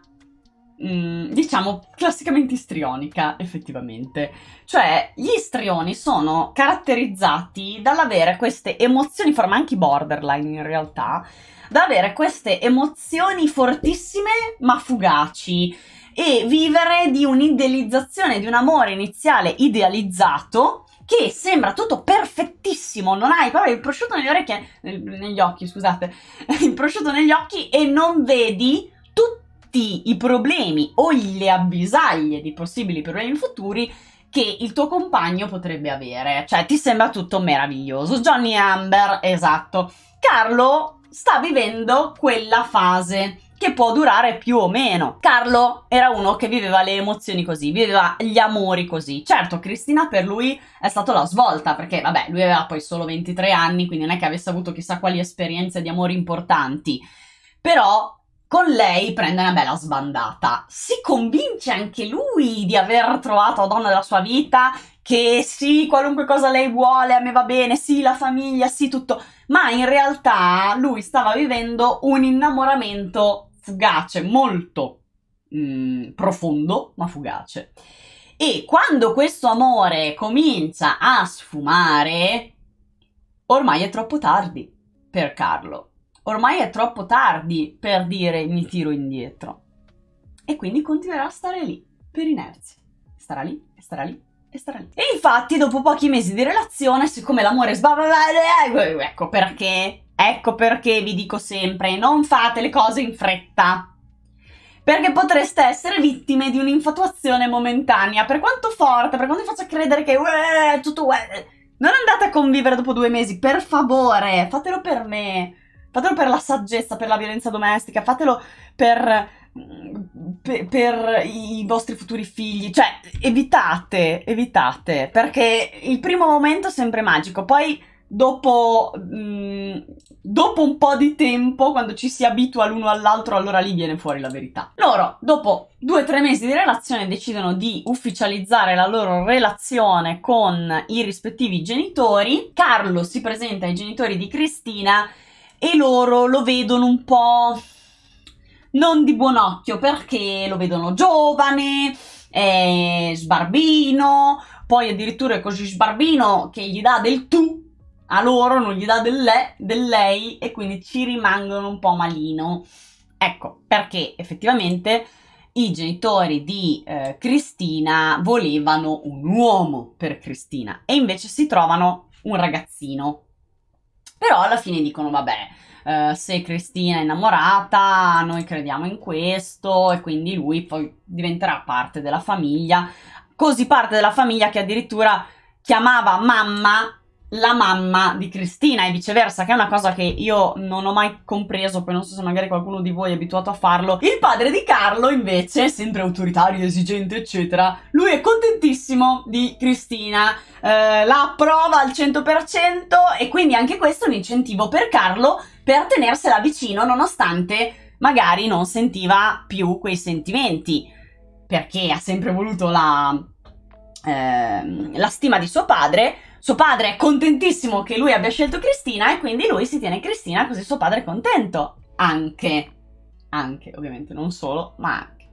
Mm, diciamo classicamente istrionica effettivamente cioè gli istrioni sono caratterizzati dall'avere queste emozioni forma anche borderline in realtà da avere queste emozioni fortissime ma fugaci e vivere di un'idealizzazione di un amore iniziale idealizzato che sembra tutto perfettissimo, non hai proprio il prosciutto negli orecchie, eh, negli occhi, scusate, il prosciutto negli occhi e non vedi tutto tutti i problemi o le avvisaglie di possibili problemi futuri che il tuo compagno potrebbe avere. Cioè, ti sembra tutto meraviglioso. Johnny Amber, esatto. Carlo sta vivendo quella fase che può durare più o meno. Carlo era uno che viveva le emozioni così, viveva gli amori così. Certo, Cristina per lui è stata la svolta, perché vabbè, lui aveva poi solo 23 anni, quindi non è che avesse avuto chissà quali esperienze di amori importanti. Però con lei prende una bella sbandata. Si convince anche lui di aver trovato la donna della sua vita, che sì, qualunque cosa lei vuole, a me va bene, sì, la famiglia, sì, tutto. Ma in realtà lui stava vivendo un innamoramento fugace, molto mh, mm, profondo, ma fugace. E quando questo amore comincia a sfumare, ormai è troppo tardi per Carlo ormai è troppo tardi per dire mi tiro indietro. E quindi continuerà a stare lì, per inerzia. Starà lì, e starà lì, e starà lì. E infatti dopo pochi mesi di relazione, siccome l'amore sbavava... Ecco, ecco perché, ecco perché vi dico sempre, non fate le cose in fretta perché potreste essere vittime di un'infatuazione momentanea, per quanto forte, per quanto vi faccia credere che tutto non andate a convivere dopo due mesi, per favore, fatelo per me. Fatelo per la saggezza, per la violenza domestica, fatelo per mm, per, i vostri futuri figli, cioè evitate, evitate, perché il primo momento è sempre magico, poi dopo, mh, mm, dopo un po' di tempo, quando ci si abitua l'uno all'altro, allora lì viene fuori la verità. Loro, dopo due o tre mesi di relazione, decidono di ufficializzare la loro relazione con i rispettivi genitori. Carlo si presenta ai genitori di Cristina e loro lo vedono un po' non di buon occhio perché lo vedono giovane, eh, sbarbino, poi addirittura è così sbarbino che gli dà del tu a loro, non gli dà del, le, del lei e quindi ci rimangono un po' malino. Ecco, perché effettivamente i genitori di eh, Cristina volevano un uomo per Cristina e invece si trovano un ragazzino però alla fine dicono, vabbè, Uh, se Cristina è innamorata, noi crediamo in questo e quindi lui poi diventerà parte della famiglia, così parte della famiglia che addirittura chiamava mamma la mamma di Cristina e viceversa, che è una cosa che io non ho mai compreso, poi non so se magari qualcuno di voi è abituato a farlo. Il padre di Carlo, invece, sempre autoritario, esigente, eccetera, lui è contentissimo di Cristina, eh, la approva al 100% e quindi anche questo è un incentivo per Carlo per tenersela vicino nonostante magari non sentiva più quei sentimenti, perché ha sempre voluto la, eh, la stima di suo padre suo padre è contentissimo che lui abbia scelto Cristina e quindi lui si tiene Cristina così suo padre è contento. Anche. Anche, ovviamente, non solo, ma anche.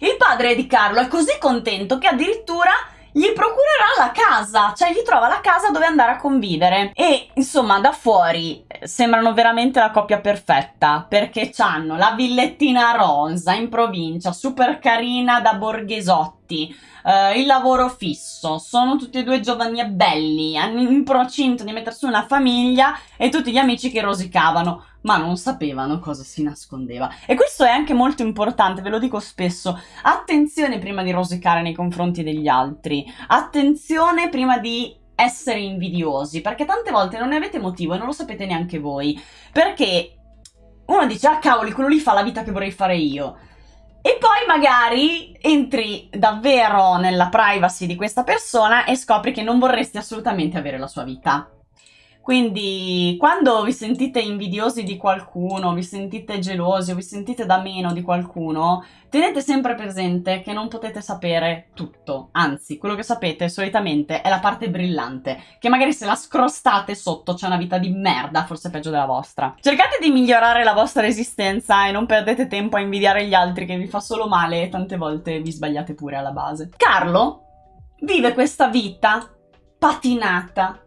Il padre di Carlo è così contento che addirittura gli procurerà la casa, cioè gli trova la casa dove andare a convivere. E insomma, da fuori eh, sembrano veramente la coppia perfetta perché hanno la villettina rosa in provincia, super carina da borghesotti. Eh, il lavoro fisso, sono tutti e due giovani e belli, in procinto di mettersi una famiglia e tutti gli amici che rosicavano ma non sapevano cosa si nascondeva. E questo è anche molto importante, ve lo dico spesso. Attenzione prima di rosicare nei confronti degli altri, attenzione prima di essere invidiosi, perché tante volte non ne avete motivo e non lo sapete neanche voi. Perché uno dice, ah cavoli, quello lì fa la vita che vorrei fare io. E poi magari entri davvero nella privacy di questa persona e scopri che non vorresti assolutamente avere la sua vita. Quindi quando vi sentite invidiosi di qualcuno, vi sentite gelosi o vi sentite da meno di qualcuno, tenete sempre presente che non potete sapere tutto. Anzi, quello che sapete solitamente è la parte brillante, che magari se la scrostate sotto c'è una vita di merda, forse peggio della vostra. Cercate di migliorare la vostra esistenza e non perdete tempo a invidiare gli altri che vi fa solo male e tante volte vi sbagliate pure alla base. Carlo vive questa vita patinata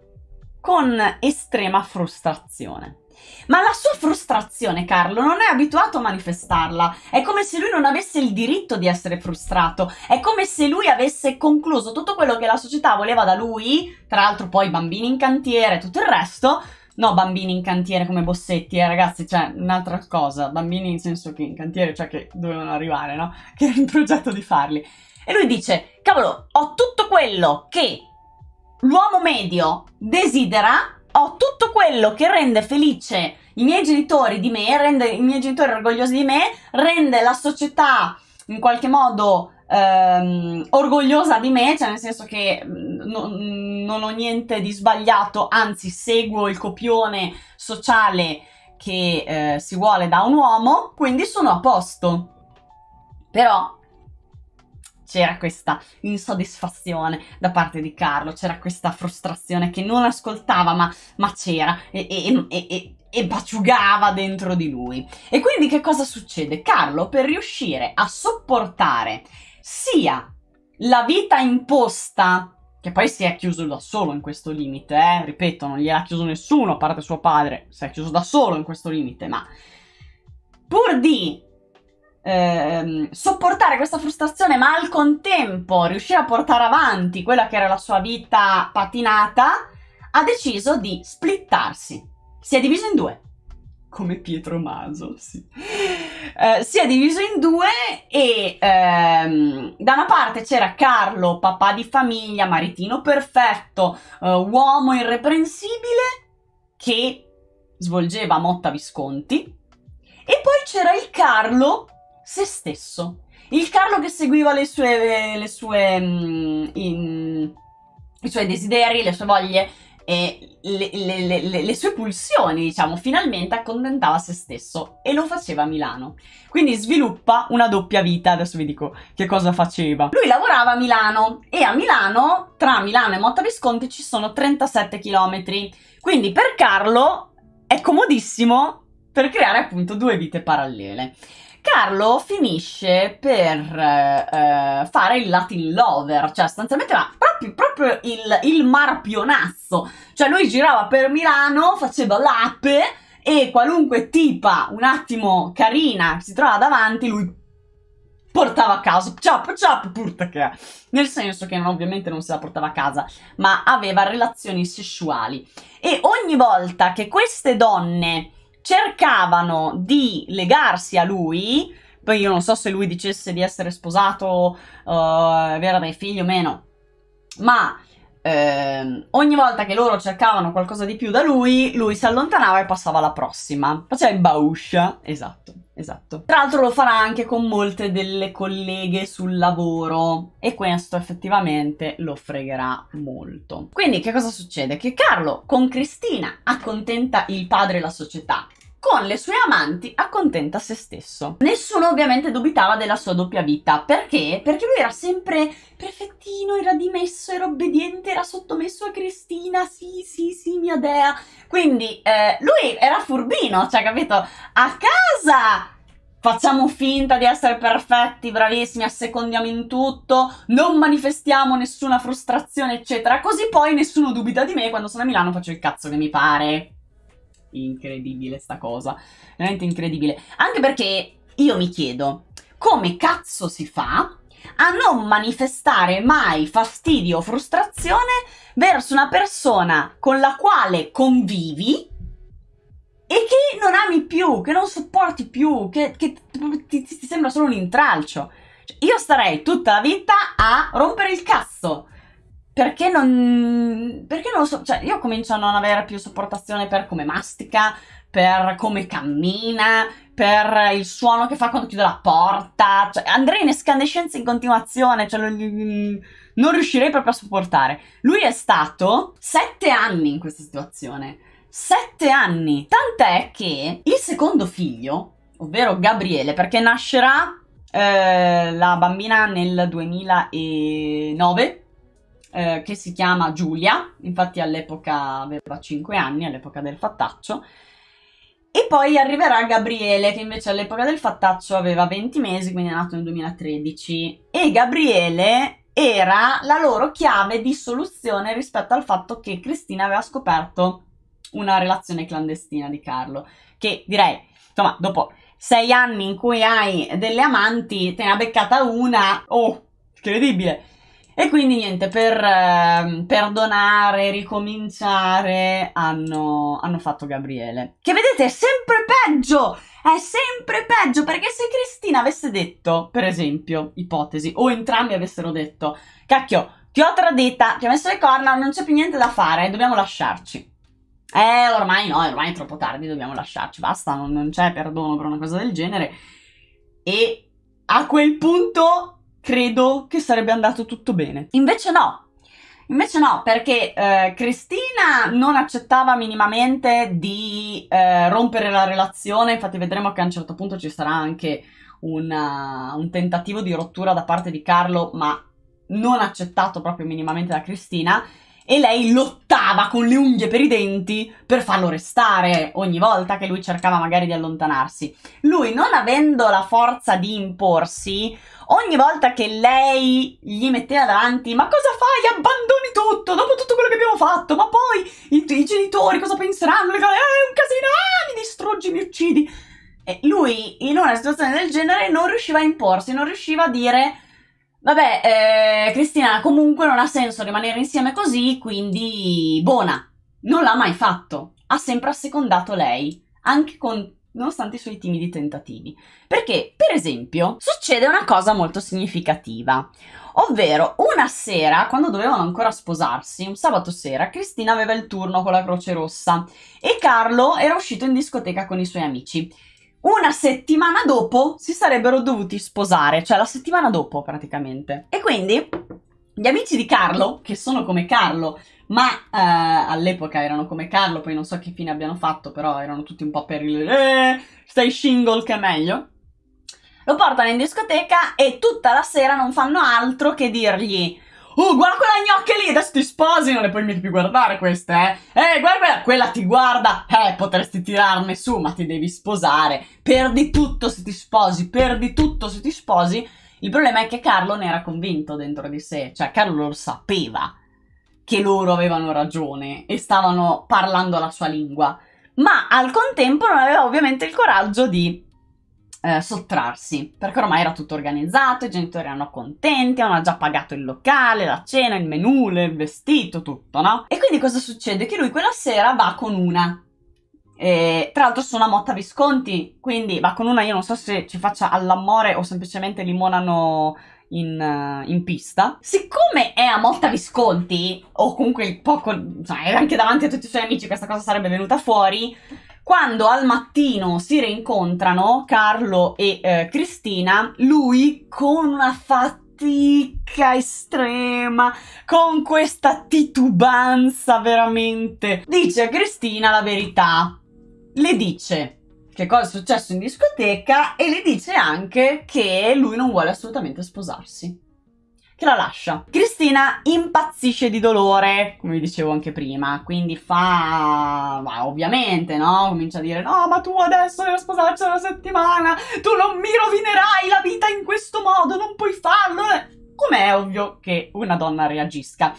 con estrema frustrazione. Ma la sua frustrazione, Carlo, non è abituato a manifestarla. È come se lui non avesse il diritto di essere frustrato. È come se lui avesse concluso tutto quello che la società voleva da lui, tra l'altro poi bambini in cantiere e tutto il resto. No, bambini in cantiere come Bossetti, eh, ragazzi, cioè, un'altra cosa. Bambini in senso che in cantiere, cioè che dovevano arrivare, no? Che era in progetto di farli. E lui dice, cavolo, ho tutto quello che L'uomo medio desidera, ho tutto quello che rende felice i miei genitori di me, rende i miei genitori orgogliosi di me, rende la società in qualche modo ehm, orgogliosa di me, cioè nel senso che mhmm, no, mhmm, non ho niente di sbagliato, anzi seguo il copione sociale che eh, si vuole da un uomo, quindi sono a posto. Però c'era questa insoddisfazione da parte di Carlo, c'era questa frustrazione che non ascoltava ma, ma c'era e, e, e, e baciugava dentro di lui. E quindi che cosa succede? Carlo per riuscire a sopportare sia la vita imposta che poi si è chiuso da solo in questo limite, eh? ripeto, non gliel'ha chiuso nessuno a parte suo padre, si è chiuso da solo in questo limite, ma pur di Ehm, sopportare questa frustrazione, ma al contempo riuscire a portare avanti quella che era la sua vita patinata, ha deciso di splittarsi. Si è diviso in due. Come Pietro Maso, sì. Eh, si è diviso in due e ehm, da una parte c'era Carlo, papà di famiglia, maritino perfetto, eh, uomo irreprensibile, che svolgeva Motta Visconti, e poi c'era il Carlo se stesso. Il Carlo che seguiva le sue, le sue, mm, in, i suoi desideri, le sue voglie e le, le, le, sue pulsioni, diciamo, finalmente accontentava se stesso e lo faceva a Milano. Quindi sviluppa una doppia vita, adesso vi dico che cosa faceva. Lui lavorava a Milano e a Milano, tra Milano e Motta Visconti ci sono 37 km, quindi per Carlo è comodissimo per creare appunto due vite parallele. Carlo finisce per eh, fare il Latin Lover, cioè sostanzialmente era proprio, proprio il, il marpionazzo, cioè lui girava per Milano, faceva l'ape e qualunque tipa un attimo carina che si trovava davanti, lui portava a casa, Chop, chop, purta che nel senso che non, ovviamente non se la portava a casa, ma aveva relazioni sessuali e ogni volta che queste donne cercavano di legarsi a lui, poi io non so se lui dicesse di essere sposato, uh, avere dei figli o meno, ma eh, ogni volta che loro cercavano qualcosa di più da lui, lui si allontanava e passava alla prossima. Faceva il bauscia, esatto. Esatto. Tra l'altro lo farà anche con molte delle colleghe sul lavoro e questo effettivamente lo fregherà molto. Quindi che cosa succede? Che Carlo con Cristina accontenta il padre e la società con le sue amanti accontenta se stesso. Nessuno ovviamente dubitava della sua doppia vita, perché? Perché lui era sempre perfettino, era dimesso, era obbediente, era sottomesso a Cristina, sì, sì, sì, mia dea. Quindi eh, lui era furbino, cioè capito? A casa facciamo finta di essere perfetti, bravissimi, assecondiamo in tutto, non manifestiamo nessuna frustrazione, eccetera, così poi nessuno dubita di me quando sono a Milano faccio il cazzo che mi pare incredibile sta cosa, veramente incredibile. Anche perché io mi chiedo come cazzo si fa a non manifestare mai fastidio o frustrazione verso una persona con la quale convivi e che non ami più, che non sopporti più, che, che ti, ti, sembra solo un intralcio. Cioè, io starei tutta la vita a rompere il cazzo perché non, perché non so, cioè io comincio a non avere più sopportazione per come mastica, per come cammina, per il suono che fa quando chiude la porta, cioè andrei in escanescenza in continuazione, cioè non riuscirei proprio a sopportare. Lui è stato sette anni in questa situazione, sette anni, tant'è che il secondo figlio, ovvero Gabriele, perché nascerà eh, la bambina nel 2009, eh, che si chiama Giulia, infatti all'epoca aveva 5 anni, all'epoca del fattaccio, e poi arriverà Gabriele, che invece all'epoca del fattaccio aveva 20 mesi, quindi è nato nel 2013. E Gabriele era la loro chiave di soluzione rispetto al fatto che Cristina aveva scoperto una relazione clandestina di Carlo. Che direi, insomma, dopo sei anni in cui hai delle amanti, te ne ha beccata una, oh, incredibile! E quindi niente, per eh, perdonare, ricominciare, hanno, hanno fatto Gabriele. Che vedete, è sempre peggio! È sempre peggio perché se Cristina avesse detto, per esempio, ipotesi, o entrambi avessero detto, cacchio, ti ho tradita, ti ho messo le corna, non c'è più niente da fare, dobbiamo lasciarci. Eh, ormai no, ormai è troppo tardi, dobbiamo lasciarci, basta, non, non c'è perdono per una cosa del genere. E a quel punto credo che sarebbe andato tutto bene. Invece no, Invece no, perché eh, Cristina non accettava minimamente di eh, rompere la relazione, infatti vedremo che a un certo punto ci sarà anche una, un tentativo di rottura da parte di Carlo, ma non accettato proprio minimamente da Cristina, e lei lottava con le unghie per i denti per farlo restare ogni volta che lui cercava magari di allontanarsi. Lui, non avendo la forza di imporsi, ogni volta che lei gli metteva davanti, ma cosa fai? Abbandoni tutto dopo tutto quello che abbiamo fatto, ma poi i, i genitori cosa penseranno? Le cose, eh, è un casino, ah, mi distruggi, mi uccidi. E lui, in una situazione del genere, non riusciva a imporsi, non riusciva a dire Vabbè, eh, Cristina, comunque non ha senso rimanere insieme così, quindi buona. Non l'ha mai fatto. Ha sempre assecondato lei, anche con nonostante i suoi timidi tentativi. Perché, per esempio, succede una cosa molto significativa. Ovvero, una sera, quando dovevano ancora sposarsi, un sabato sera, Cristina aveva il turno con la Croce Rossa e Carlo era uscito in discoteca con i suoi amici una settimana dopo si sarebbero dovuti sposare, cioè la settimana dopo praticamente. E quindi gli amici di Carlo, che sono come Carlo, ma eh, all'epoca erano come Carlo, poi non so che fine abbiano fatto, però erano tutti un po' per il eh, stai shingle che è meglio. Lo portano in discoteca e tutta la sera non fanno altro che dirgli Oh, guarda quella gnocca lì, adesso ti sposi, non le puoi mica più guardare queste, eh. Eh, guarda quella, quella ti guarda, eh, potresti tirarne su, ma ti devi sposare. Perdi tutto se ti sposi, perdi tutto se ti sposi. Il problema è che Carlo ne era convinto dentro di sé, cioè Carlo lo sapeva che loro avevano ragione e stavano parlando la sua lingua, ma al contempo non aveva ovviamente il coraggio di eh, sottrarsi, perché ormai era tutto organizzato, i genitori erano contenti, hanno già pagato il locale, la cena, il menù, il vestito, tutto, no? E quindi cosa succede? Che lui quella sera va con una. E, tra l'altro sono a Motta Visconti, quindi va con una, io non so se ci faccia all'amore o semplicemente limonano in, eh, in, pista. Siccome è a Motta Visconti, o comunque poco, cioè anche davanti a tutti i suoi amici questa cosa sarebbe venuta fuori, quando al mattino si rincontrano Carlo e eh, Cristina, lui con una fatica estrema, con questa titubanza veramente, dice a Cristina la verità. Le dice che cosa è successo in discoteca e le dice anche che lui non vuole assolutamente sposarsi che la lascia. Cristina impazzisce di dolore, come vi dicevo anche prima, quindi fa... Ma ovviamente, no? Comincia a dire no, ma tu adesso devi sposarci una settimana, tu non mi rovinerai la vita in questo modo, non puoi farlo! Com'è ovvio che una donna reagisca?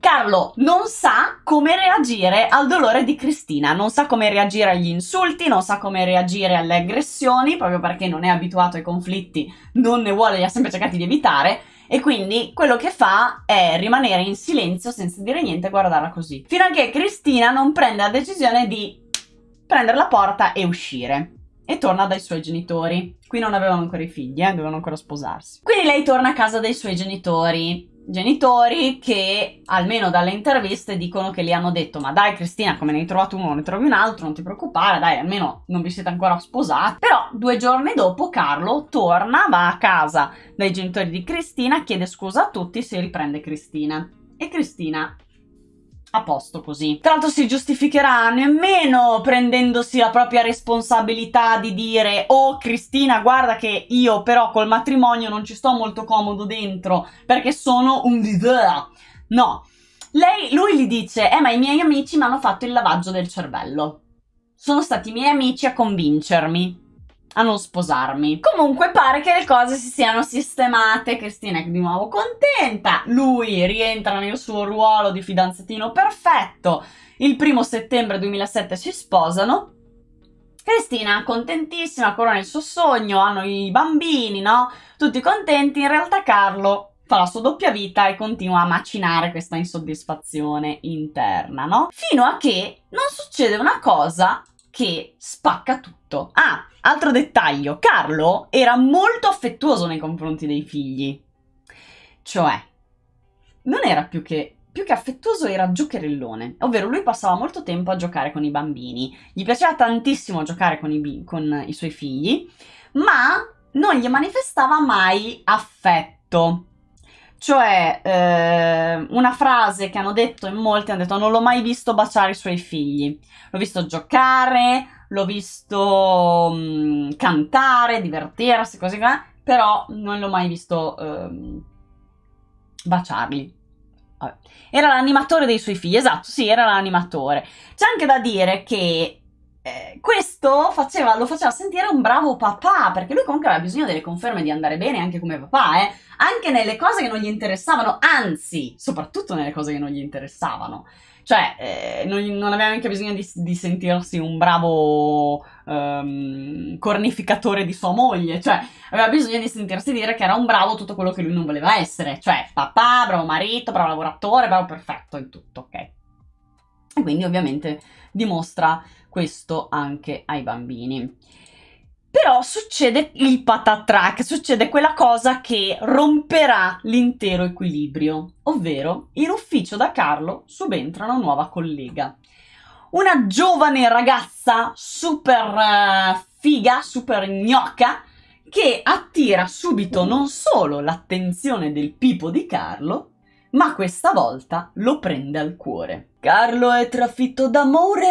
Carlo non sa come reagire al dolore di Cristina, non sa come reagire agli insulti, non sa come reagire alle aggressioni, proprio perché non è abituato ai conflitti, non ne vuole, li ha sempre cercati di evitare, e quindi quello che fa è rimanere in silenzio senza dire niente e guardarla così. Fino a che Cristina non prende la decisione di prendere la porta e uscire e torna dai suoi genitori. Qui non avevano ancora i figli, eh, dovevano ancora sposarsi. Quindi lei torna a casa dei suoi genitori genitori che almeno dalle interviste dicono che gli hanno detto ma dai Cristina come ne hai trovato uno ne trovi un altro non ti preoccupare dai almeno non vi siete ancora sposati però due giorni dopo Carlo torna va a casa dai genitori di Cristina chiede scusa a tutti se riprende Cristina e Cristina a posto così. Tra l'altro si giustificherà nemmeno prendendosi la propria responsabilità di dire oh Cristina guarda che io però col matrimonio non ci sto molto comodo dentro perché sono un viveur. No. Lei, lui gli dice eh ma i miei amici mi hanno fatto il lavaggio del cervello. Sono stati i miei amici a convincermi a non sposarmi. Comunque pare che le cose si siano sistemate, Cristina è di nuovo contenta, lui rientra nel suo ruolo di fidanzatino perfetto, il primo settembre 2007 si sposano, Cristina contentissima, corona il suo sogno, hanno i bambini, no? Tutti contenti, in realtà Carlo fa la sua doppia vita e continua a macinare questa insoddisfazione interna, no? Fino a che non succede una cosa che spacca tutto. Ah, altro dettaglio, Carlo era molto affettuoso nei confronti dei figli. Cioè, non era più che più che affettuoso era giocherellone, ovvero lui passava molto tempo a giocare con i bambini, gli piaceva tantissimo giocare con i, con i suoi figli, ma non gli manifestava mai affetto. Cioè, eh, una frase che hanno detto in molti, hanno detto non l'ho mai visto baciare i suoi figli. L'ho visto giocare, l'ho visto mh, cantare, divertirsi, così via, però non l'ho mai visto eh, baciarli. Vabbè. Era l'animatore dei suoi figli, esatto, sì, era l'animatore. C'è anche da dire che eh, questo faceva, lo faceva sentire un bravo papà, perché lui comunque aveva bisogno delle conferme di andare bene anche come papà, eh? anche nelle cose che non gli interessavano, anzi, soprattutto nelle cose che non gli interessavano. Cioè, eh, non, non, aveva neanche bisogno di, di sentirsi un bravo um, cornificatore di sua moglie, cioè, aveva bisogno di sentirsi dire che era un bravo tutto quello che lui non voleva essere, cioè, papà, bravo marito, bravo lavoratore, bravo perfetto in tutto, ok? E quindi ovviamente dimostra questo anche ai bambini. Però succede il patatrack, succede quella cosa che romperà l'intero equilibrio, ovvero in ufficio da Carlo subentra una nuova collega. Una giovane ragazza super eh, figa, super gnocca, che attira subito non solo l'attenzione del pipo di Carlo, ma questa volta lo prende al cuore. Carlo è trafitto d'amore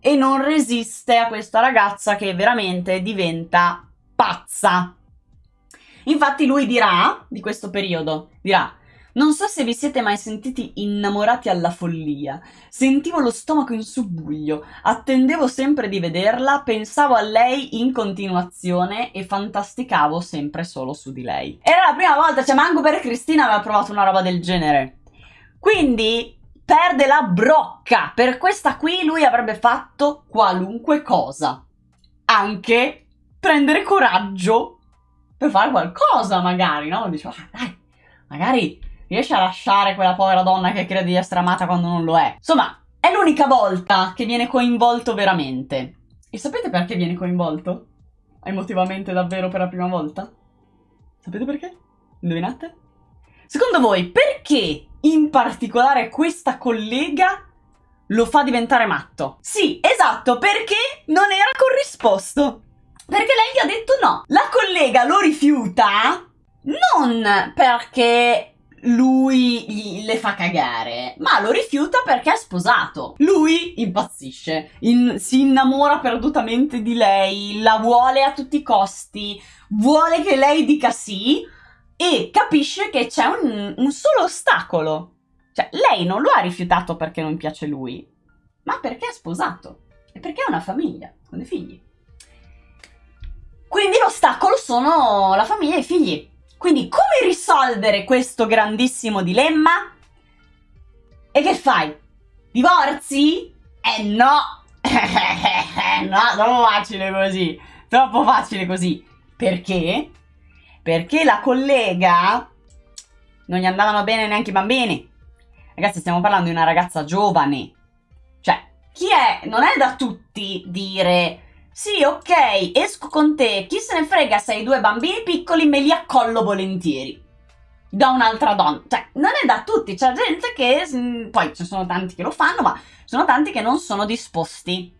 e non resiste a questa ragazza che veramente diventa pazza. Infatti lui dirà di questo periodo, dirà non so se vi siete mai sentiti innamorati alla follia. Sentivo lo stomaco in subbuglio, attendevo sempre di vederla, pensavo a lei in continuazione e fantasticavo sempre solo su di lei. Era la prima volta, cioè manco per Cristina aveva provato una roba del genere. Quindi perde la brocca. Per questa qui lui avrebbe fatto qualunque cosa. Anche prendere coraggio per fare qualcosa, magari, no? Diceva, ah, dai, magari riesce a lasciare quella povera donna che crede di essere amata quando non lo è. Insomma, è l'unica volta che viene coinvolto veramente. E sapete perché viene coinvolto? Emotivamente davvero per la prima volta? Sapete perché? Indovinate? Secondo voi, perché in particolare questa collega lo fa diventare matto? Sì, esatto, perché non era corrisposto. Perché lei gli ha detto no. La collega lo rifiuta non perché lui gli, le fa cagare, ma lo rifiuta perché è sposato. Lui impazzisce, in, si innamora perdutamente di lei, la vuole a tutti i costi, vuole che lei dica sì e capisce che c'è un, un solo ostacolo. Cioè, lei non lo ha rifiutato perché non piace lui, ma perché è sposato e perché ha una famiglia con dei figli. Quindi l'ostacolo sono la famiglia e i figli. Quindi come risolvere questo grandissimo dilemma? E che fai? Divorzi? Eh no! no, troppo facile così. Troppo facile così. Perché? Perché la collega non gli andavano bene neanche i bambini. Ragazzi, stiamo parlando di una ragazza giovane. Cioè, chi è? Non è da tutti dire sì, ok, esco con te, chi se ne frega se hai due bambini piccoli, me li accollo volentieri. Da un'altra donna, cioè, non è da tutti, c'è gente che, poi ci sono tanti che lo fanno, ma sono tanti che non sono disposti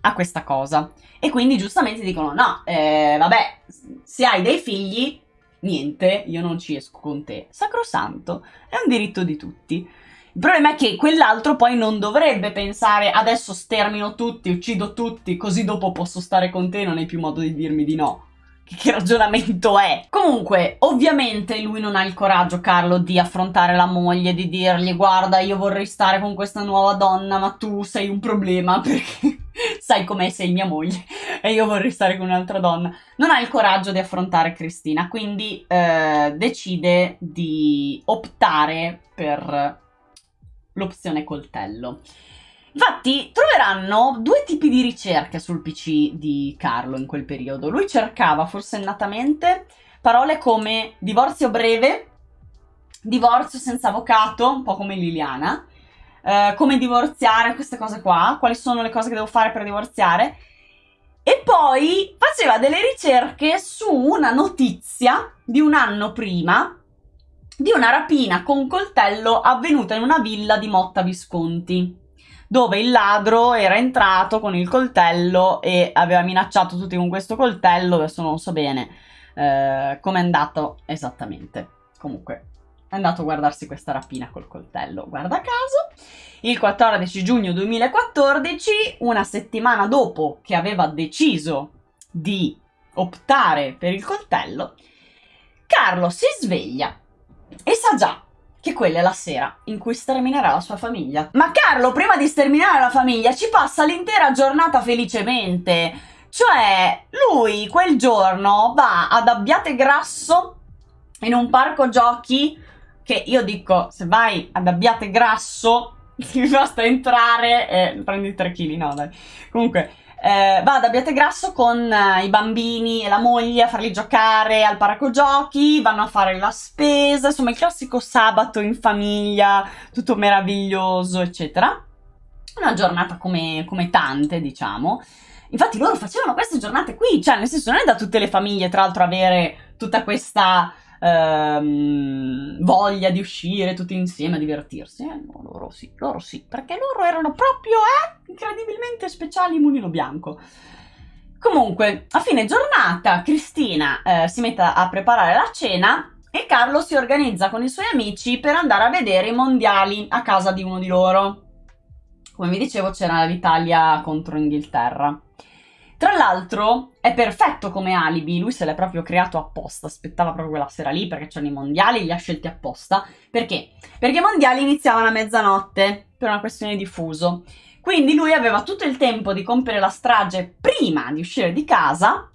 a questa cosa. E quindi giustamente dicono, no, eh, vabbè, se hai dei figli, niente, io non ci esco con te. Sacrosanto, è un diritto di tutti. Il problema è che quell'altro poi non dovrebbe pensare adesso stermino tutti, uccido tutti, così dopo posso stare con te, non hai più modo di dirmi di no. Che, che ragionamento è? Comunque, ovviamente lui non ha il coraggio, Carlo, di affrontare la moglie, di dirgli guarda io vorrei stare con questa nuova donna, ma tu sei un problema perché sai com'è, sei mia moglie e io vorrei stare con un'altra donna. Non ha il coraggio di affrontare Cristina, quindi eh, decide di optare per l'opzione coltello. Infatti troveranno due tipi di ricerche sul PC di Carlo in quel periodo. Lui cercava forsennatamente parole come divorzio breve, divorzio senza avvocato, un po' come Liliana, eh, come divorziare, queste cose qua, quali sono le cose che devo fare per divorziare. E poi faceva delle ricerche su una notizia di un anno prima di una rapina con coltello avvenuta in una villa di Motta Visconti dove il ladro era entrato con il coltello e aveva minacciato tutti con questo coltello, adesso non so bene eh, come è andato esattamente. Comunque è andato a guardarsi questa rapina col coltello, guarda caso. Il 14 giugno 2014, una settimana dopo che aveva deciso di optare per il coltello, Carlo si sveglia e sa già che quella è la sera in cui sterminerà la sua famiglia. Ma Carlo, prima di sterminare la famiglia, ci passa l'intera giornata felicemente. Cioè, lui quel giorno va ad Abbiate Grasso in un parco giochi che io dico, se vai ad Abbiate Grasso, ti basta entrare e prendi 3 kg, no dai. Comunque, eh, vado a Biategrasso con eh, i bambini e la moglie a farli giocare al parco giochi, vanno a fare la spesa, insomma il classico sabato in famiglia, tutto meraviglioso, eccetera. Una giornata come, come tante, diciamo. Infatti loro facevano queste giornate qui, cioè nel senso non è da tutte le famiglie, tra l'altro, avere tutta questa ehm, voglia di uscire tutti insieme a divertirsi. Eh, no, loro sì, loro sì, perché loro erano proprio eh, incredibilmente speciali Mulino Bianco. Comunque, a fine giornata, Cristina eh, si mette a preparare la cena e Carlo si organizza con i suoi amici per andare a vedere i mondiali a casa di uno di loro. Come vi dicevo, c'era l'Italia contro Inghilterra. Tra l'altro è perfetto come alibi, lui se l'è proprio creato apposta, aspettava proprio quella sera lì perché c'erano i mondiali, li ha scelti apposta. Perché? Perché i mondiali iniziavano a mezzanotte, per una questione di fuso. Quindi lui aveva tutto il tempo di compiere la strage prima di uscire di casa,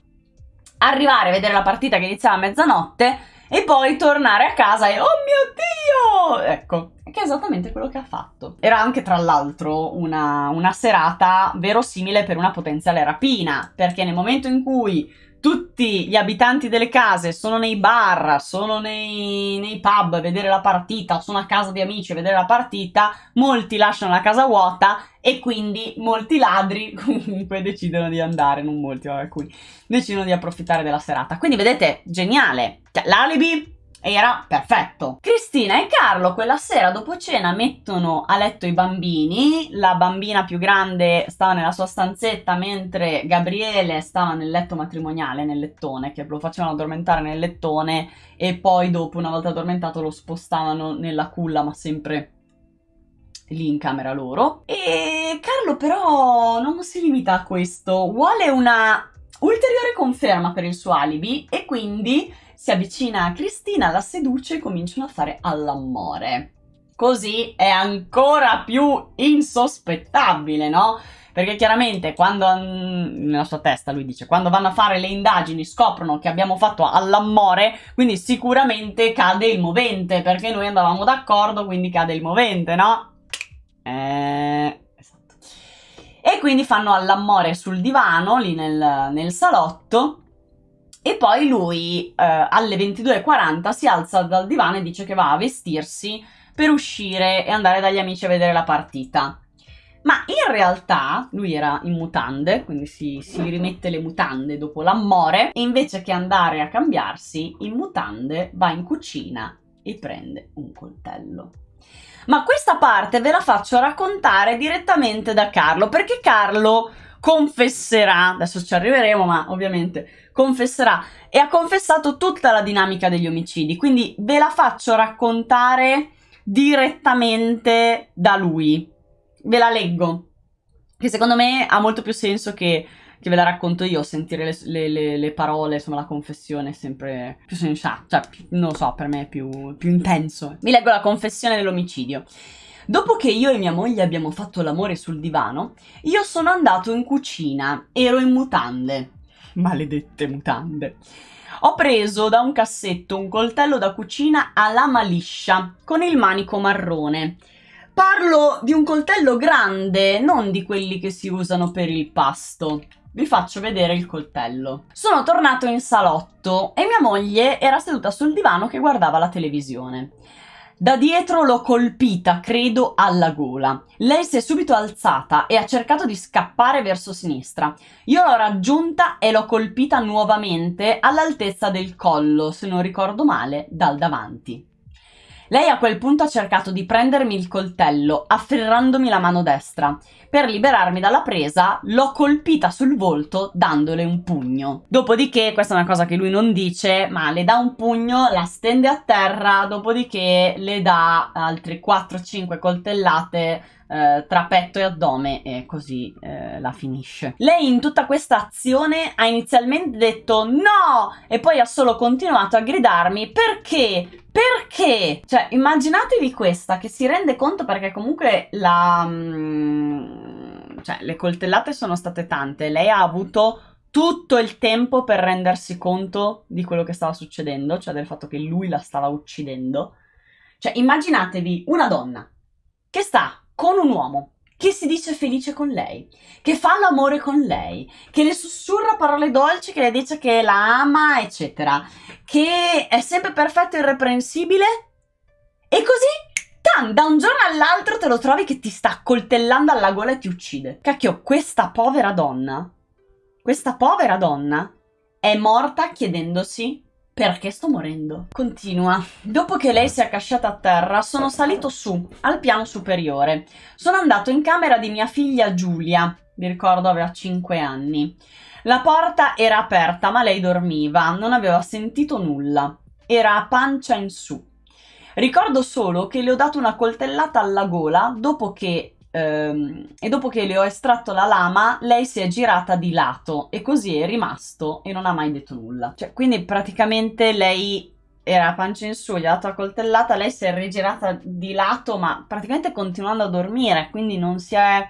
arrivare a vedere la partita che iniziava a mezzanotte e poi tornare a casa e oh mio Dio! Ecco, che è esattamente quello che ha fatto. Era anche tra l'altro una, una serata verosimile per una potenziale rapina, perché nel momento in cui tutti gli abitanti delle case sono nei bar, sono nei, nei, pub a vedere la partita, sono a casa di amici a vedere la partita, molti lasciano la casa vuota e quindi molti ladri comunque decidono di andare, non molti, ma alcuni, decidono di approfittare della serata. Quindi vedete, geniale, cioè, l'alibi era perfetto. Cristina e Carlo quella sera dopo cena mettono a letto i bambini, la bambina più grande stava nella sua stanzetta mentre Gabriele stava nel letto matrimoniale, nel lettone, che lo facevano addormentare nel lettone e poi dopo una volta addormentato lo spostavano nella culla ma sempre lì in camera loro. E Carlo però non si limita a questo, vuole una ulteriore conferma per il suo alibi e quindi si avvicina a Cristina, la seduce e cominciano a fare all'amore. Così è ancora più insospettabile, no? Perché chiaramente quando, nella sua testa lui dice, quando vanno a fare le indagini scoprono che abbiamo fatto all'amore, quindi sicuramente cade il movente, perché noi andavamo d'accordo, quindi cade il movente, no? Eh, esatto. E quindi fanno all'amore sul divano, lì nel, nel salotto, e poi lui eh, alle 22.40 si alza dal divano e dice che va a vestirsi per uscire e andare dagli amici a vedere la partita. Ma in realtà lui era in mutande, quindi si, si, rimette le mutande dopo l'amore, e invece che andare a cambiarsi, in mutande va in cucina e prende un coltello. Ma questa parte ve la faccio raccontare direttamente da Carlo, perché Carlo confesserà, adesso ci arriveremo, ma ovviamente confesserà e ha confessato tutta la dinamica degli omicidi, quindi ve la faccio raccontare direttamente da lui. Ve la leggo, che secondo me ha molto più senso che, che ve la racconto io, sentire le, le, le, le, parole, insomma la confessione è sempre più sensata, cioè non lo so, per me è più, più intenso. Vi leggo la confessione dell'omicidio. Dopo che io e mia moglie abbiamo fatto l'amore sul divano, io sono andato in cucina, ero in mutande. Maledette mutande. Ho preso da un cassetto un coltello da cucina a lama liscia, con il manico marrone. Parlo di un coltello grande, non di quelli che si usano per il pasto. Vi faccio vedere il coltello. Sono tornato in salotto e mia moglie era seduta sul divano che guardava la televisione. Da dietro l'ho colpita, credo, alla gola. Lei si è subito alzata e ha cercato di scappare verso sinistra. Io l'ho raggiunta e l'ho colpita nuovamente all'altezza del collo, se non ricordo male, dal davanti. Lei a quel punto ha cercato di prendermi il coltello, afferrandomi la mano destra. Per liberarmi dalla presa, l'ho colpita sul volto dandole un pugno. Dopodiché, questa è una cosa che lui non dice, ma le dà un pugno, la stende a terra, dopodiché le dà altre 4-5 coltellate eh, tra petto e addome e così eh, la finisce. Lei in tutta questa azione ha inizialmente detto no e poi ha solo continuato a gridarmi perché perché? Cioè, immaginatevi questa che si rende conto perché comunque la... Mh, mm, cioè, le coltellate sono state tante. Lei ha avuto tutto il tempo per rendersi conto di quello che stava succedendo, cioè del fatto che lui la stava uccidendo. Cioè, immaginatevi una donna che sta con un uomo che si dice felice con lei, che fa l'amore con lei, che le sussurra parole dolci, che le dice che la ama, eccetera, che è sempre perfetto e irreprensibile. E così, tan, da un giorno all'altro te lo trovi che ti sta coltellando alla gola e ti uccide. Cacchio, questa povera donna, questa povera donna è morta chiedendosi perché sto morendo? Continua. Dopo che lei si è accasciata a terra, sono salito su, al piano superiore. Sono andato in camera di mia figlia Giulia. Vi ricordo aveva 5 anni. La porta era aperta, ma lei dormiva, non aveva sentito nulla. Era a pancia in su. Ricordo solo che le ho dato una coltellata alla gola dopo che ehm, e dopo che le ho estratto la lama, lei si è girata di lato e così è rimasto e non ha mai detto nulla. Cioè, quindi praticamente lei era a pancia in su, gli ha dato la coltellata, lei si è rigirata di lato, ma praticamente continuando a dormire, quindi non si è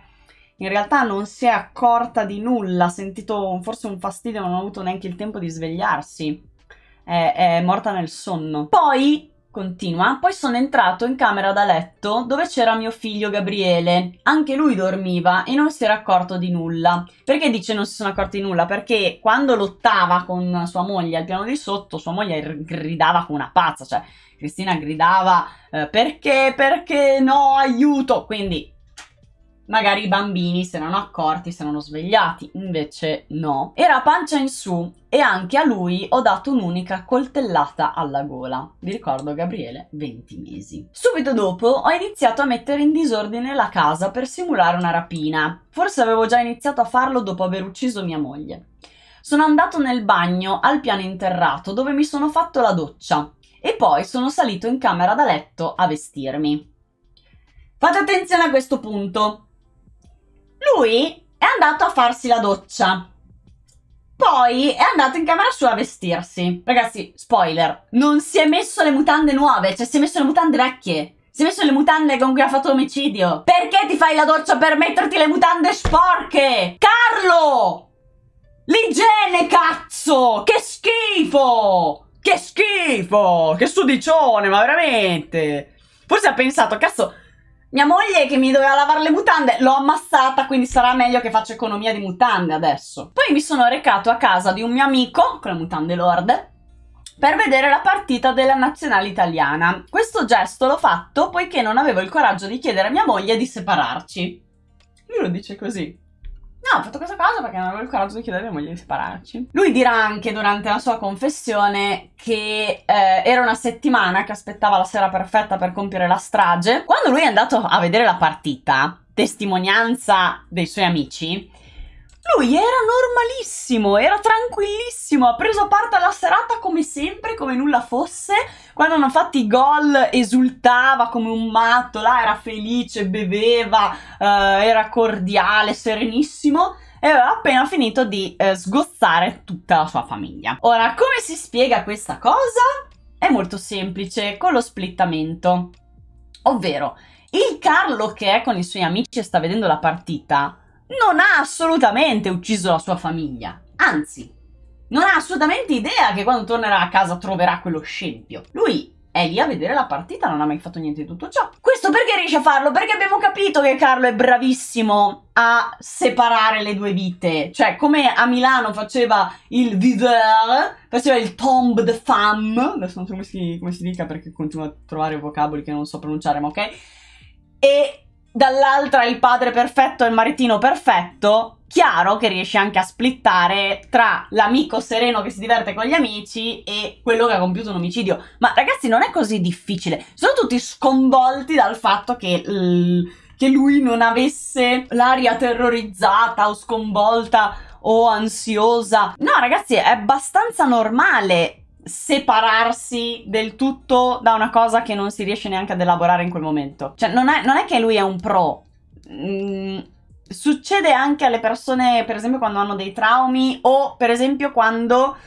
in realtà non si è accorta di nulla, ha sentito forse un fastidio, non ha avuto neanche il tempo di svegliarsi. È, è morta nel sonno. Poi Continua. Poi sono entrato in camera da letto dove c'era mio figlio Gabriele. Anche lui dormiva e non si era accorto di nulla. Perché dice non si sono accorti di nulla? Perché quando lottava con sua moglie al piano di sotto, sua moglie gridava come una pazza, cioè Cristina gridava eh, perché, perché no, aiuto. Quindi magari i bambini se non accorti, se non svegliati, invece no. Era pancia in su e anche a lui ho dato un'unica coltellata alla gola. Vi ricordo Gabriele, 20 mesi. Subito dopo ho iniziato a mettere in disordine la casa per simulare una rapina. Forse avevo già iniziato a farlo dopo aver ucciso mia moglie. Sono andato nel bagno al piano interrato dove mi sono fatto la doccia e poi sono salito in camera da letto a vestirmi. Fate attenzione a questo punto, lui è andato a farsi la doccia. Poi è andato in camera sua a vestirsi. Ragazzi, spoiler, non si è messo le mutande nuove, cioè si è messo le mutande vecchie. Si è messo le mutande con cui ha fatto l'omicidio. Perché ti fai la doccia per metterti le mutande sporche? Carlo! L'igiene, cazzo! Che schifo! Che schifo! Che sudicione, ma veramente! Forse ha pensato, cazzo, mia moglie che mi doveva lavare le mutande l'ho ammassata, quindi sarà meglio che faccia economia di mutande adesso. Poi mi sono recato a casa di un mio amico, con le mutande lorde, per vedere la partita della nazionale italiana. Questo gesto l'ho fatto poiché non avevo il coraggio di chiedere a mia moglie di separarci. Lui lo dice così. No, ho fatto questa cosa perché non avevo il coraggio di chiedere a mia moglie di separarci. Lui dirà anche durante la sua confessione che eh, era una settimana che aspettava la sera perfetta per compiere la strage. Quando lui è andato a vedere la partita, testimonianza dei suoi amici, lui era normalissimo, era tranquillissimo, ha preso parte alla serata come sempre, come nulla fosse. Quando hanno fatto i gol esultava come un matto, là era felice, beveva, eh, era cordiale, serenissimo e aveva appena finito di eh, sgozzare tutta la sua famiglia. Ora, come si spiega questa cosa? È molto semplice, con lo splittamento. Ovvero, il Carlo che è con i suoi amici e sta vedendo la partita non ha assolutamente ucciso la sua famiglia. Anzi, non ha assolutamente idea che quando tornerà a casa troverà quello scempio. Lui è lì a vedere la partita, non ha mai fatto niente di tutto ciò. Questo perché riesce a farlo? Perché abbiamo capito che Carlo è bravissimo a separare le due vite. Cioè, come a Milano faceva il viveur, faceva il tombe de femme, adesso non so come si, come si dica perché continuo a trovare vocaboli che non so pronunciare, ma ok? E dall'altra il padre perfetto e il maritino perfetto, chiaro che riesci anche a splittare tra l'amico sereno che si diverte con gli amici e quello che ha compiuto un omicidio. Ma ragazzi, non è così difficile. Sono tutti sconvolti dal fatto che, che lui non avesse l'aria terrorizzata o sconvolta o ansiosa. No, ragazzi, è abbastanza normale separarsi del tutto da una cosa che non si riesce neanche ad elaborare in quel momento. Cioè, non è, non è che lui è un pro. Mm, succede anche alle persone, per esempio, quando hanno dei traumi o, per esempio, quando...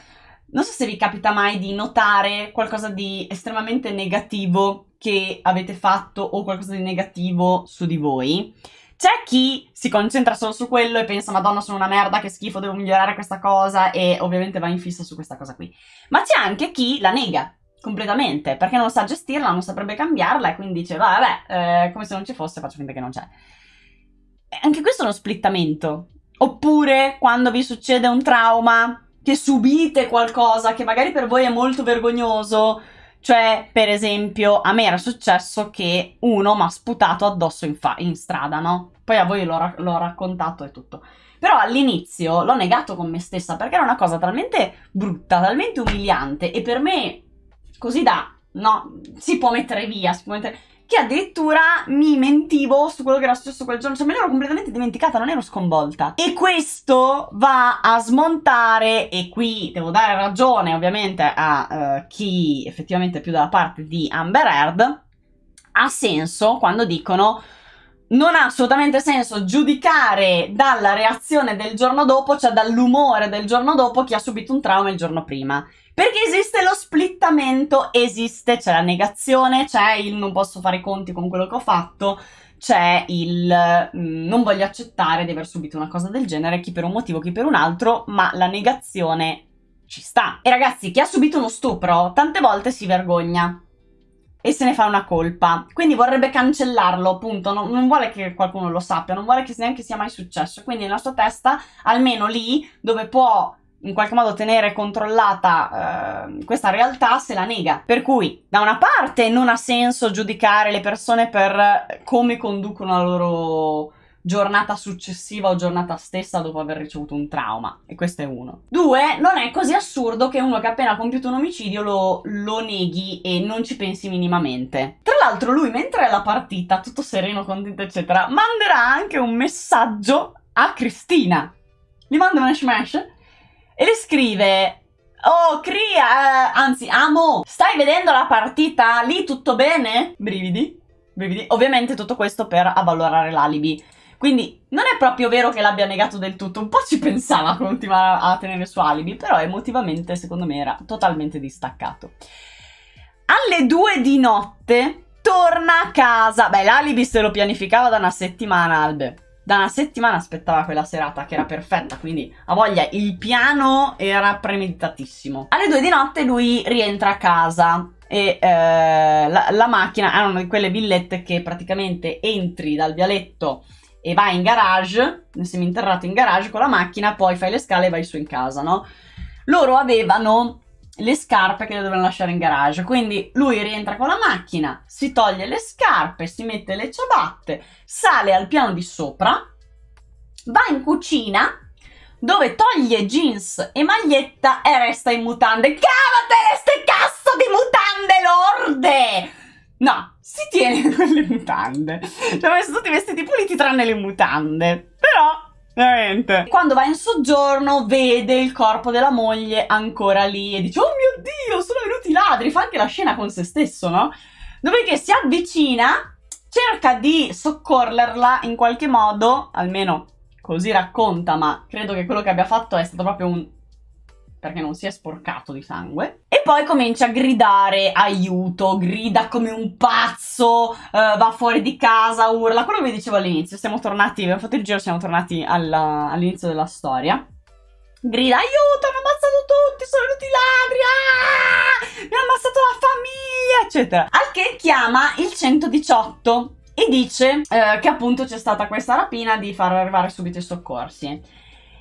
Non so se vi capita mai di notare qualcosa di estremamente negativo che avete fatto o qualcosa di negativo su di voi c'è chi si concentra solo su quello e pensa Madonna sono una merda, che schifo, devo migliorare questa cosa e ovviamente va in fissa su questa cosa qui. Ma c'è anche chi la nega completamente perché non sa gestirla, non saprebbe cambiarla e quindi dice vabbè, eh, come se non ci fosse faccio finta che non c'è. E anche questo è uno splittamento. Oppure quando vi succede un trauma, che subite qualcosa che magari per voi è molto vergognoso, cioè, per esempio, a me era successo che uno mi ha sputato addosso in, fa- in, strada, no? Poi a voi l'ho, ra- l'ho raccontato e tutto. Però all'inizio l'ho negato con me stessa perché era una cosa talmente brutta, talmente umiliante e per me così da no, si può mettere via, si può mettere che addirittura mi mentivo su quello che era successo quel giorno, cioè me l'ero completamente dimenticata, non ero sconvolta. E questo va a smontare, e qui devo dare ragione ovviamente a uh, chi effettivamente è più dalla parte di Amber Heard, ha senso quando dicono non ha assolutamente senso giudicare dalla reazione del giorno dopo, cioè dall'umore del giorno dopo chi ha subito un trauma il giorno prima. Perché esiste lo split l'approfittamento esiste, c'è la negazione, c'è il non posso fare i conti con quello che ho fatto, c'è il mm, non voglio accettare di aver subito una cosa del genere, chi per un motivo, chi per un altro, ma la negazione ci sta. E ragazzi, chi ha subito uno stupro tante volte si vergogna e se ne fa una colpa, quindi vorrebbe cancellarlo, appunto, non, non, vuole che qualcuno lo sappia, non vuole che neanche sia mai successo, quindi nella sua testa, almeno lì, dove può in qualche modo tenere controllata eh, questa realtà se la nega. Per cui, da una parte, non ha senso giudicare le persone per eh, come conducono la loro giornata successiva o giornata stessa dopo aver ricevuto un trauma, e questo è uno. Due, non è così assurdo che uno che ha appena compiuto un omicidio lo, lo neghi e non ci pensi minimamente. Tra l'altro lui, mentre è la partita, tutto sereno, contento, eccetera, manderà anche un messaggio a Cristina. Gli manda una smash e le scrive Oh, Cria, eh, anzi, Amo, stai vedendo la partita lì tutto bene? Brividi, brividi. Ovviamente tutto questo per avvalorare l'alibi. Quindi non è proprio vero che l'abbia negato del tutto, un po' ci pensava a continuare a tenere su alibi, però emotivamente secondo me era totalmente distaccato. Alle due di notte torna a casa. Beh, l'alibi se lo pianificava da una settimana, Albe da una settimana aspettava quella serata che era perfetta, quindi ha voglia, il piano era premeditatissimo. Alle due di notte lui rientra a casa e eh, la, la, macchina era una di quelle villette che praticamente entri dal vialetto e vai in garage, nel seminterrato in garage con la macchina, poi fai le scale e vai su in casa, no? Loro avevano le scarpe che le dovevano lasciare in garage. Quindi lui rientra con la macchina, si toglie le scarpe, si mette le ciabatte, sale al piano di sopra, va in cucina dove toglie jeans e maglietta e resta in mutande. Cavatele ste cazzo di mutande lorde! No, si tiene con le mutande. Cioè, sono tutti vestiti puliti tranne le mutande. Però Veramente. Quando va in soggiorno vede il corpo della moglie ancora lì e dice Oh mio Dio, sono venuti i ladri! Fa anche la scena con se stesso, no? Dopodiché si avvicina, cerca di soccorrerla in qualche modo, almeno così racconta, ma credo che quello che abbia fatto è stato proprio un perché non si è sporcato di sangue. E poi comincia a gridare aiuto, grida come un pazzo, uh, va fuori di casa, urla. Quello che vi dicevo all'inizio, siamo tornati, abbiamo fatto il giro, siamo tornati alla, all'inizio della storia. Grida aiuto, hanno ammazzato tutti, sono venuti i ladri, ah! mi hanno ammazzato la famiglia, eccetera. Al che chiama il 118 e dice eh, che appunto c'è stata questa rapina di far arrivare subito i soccorsi.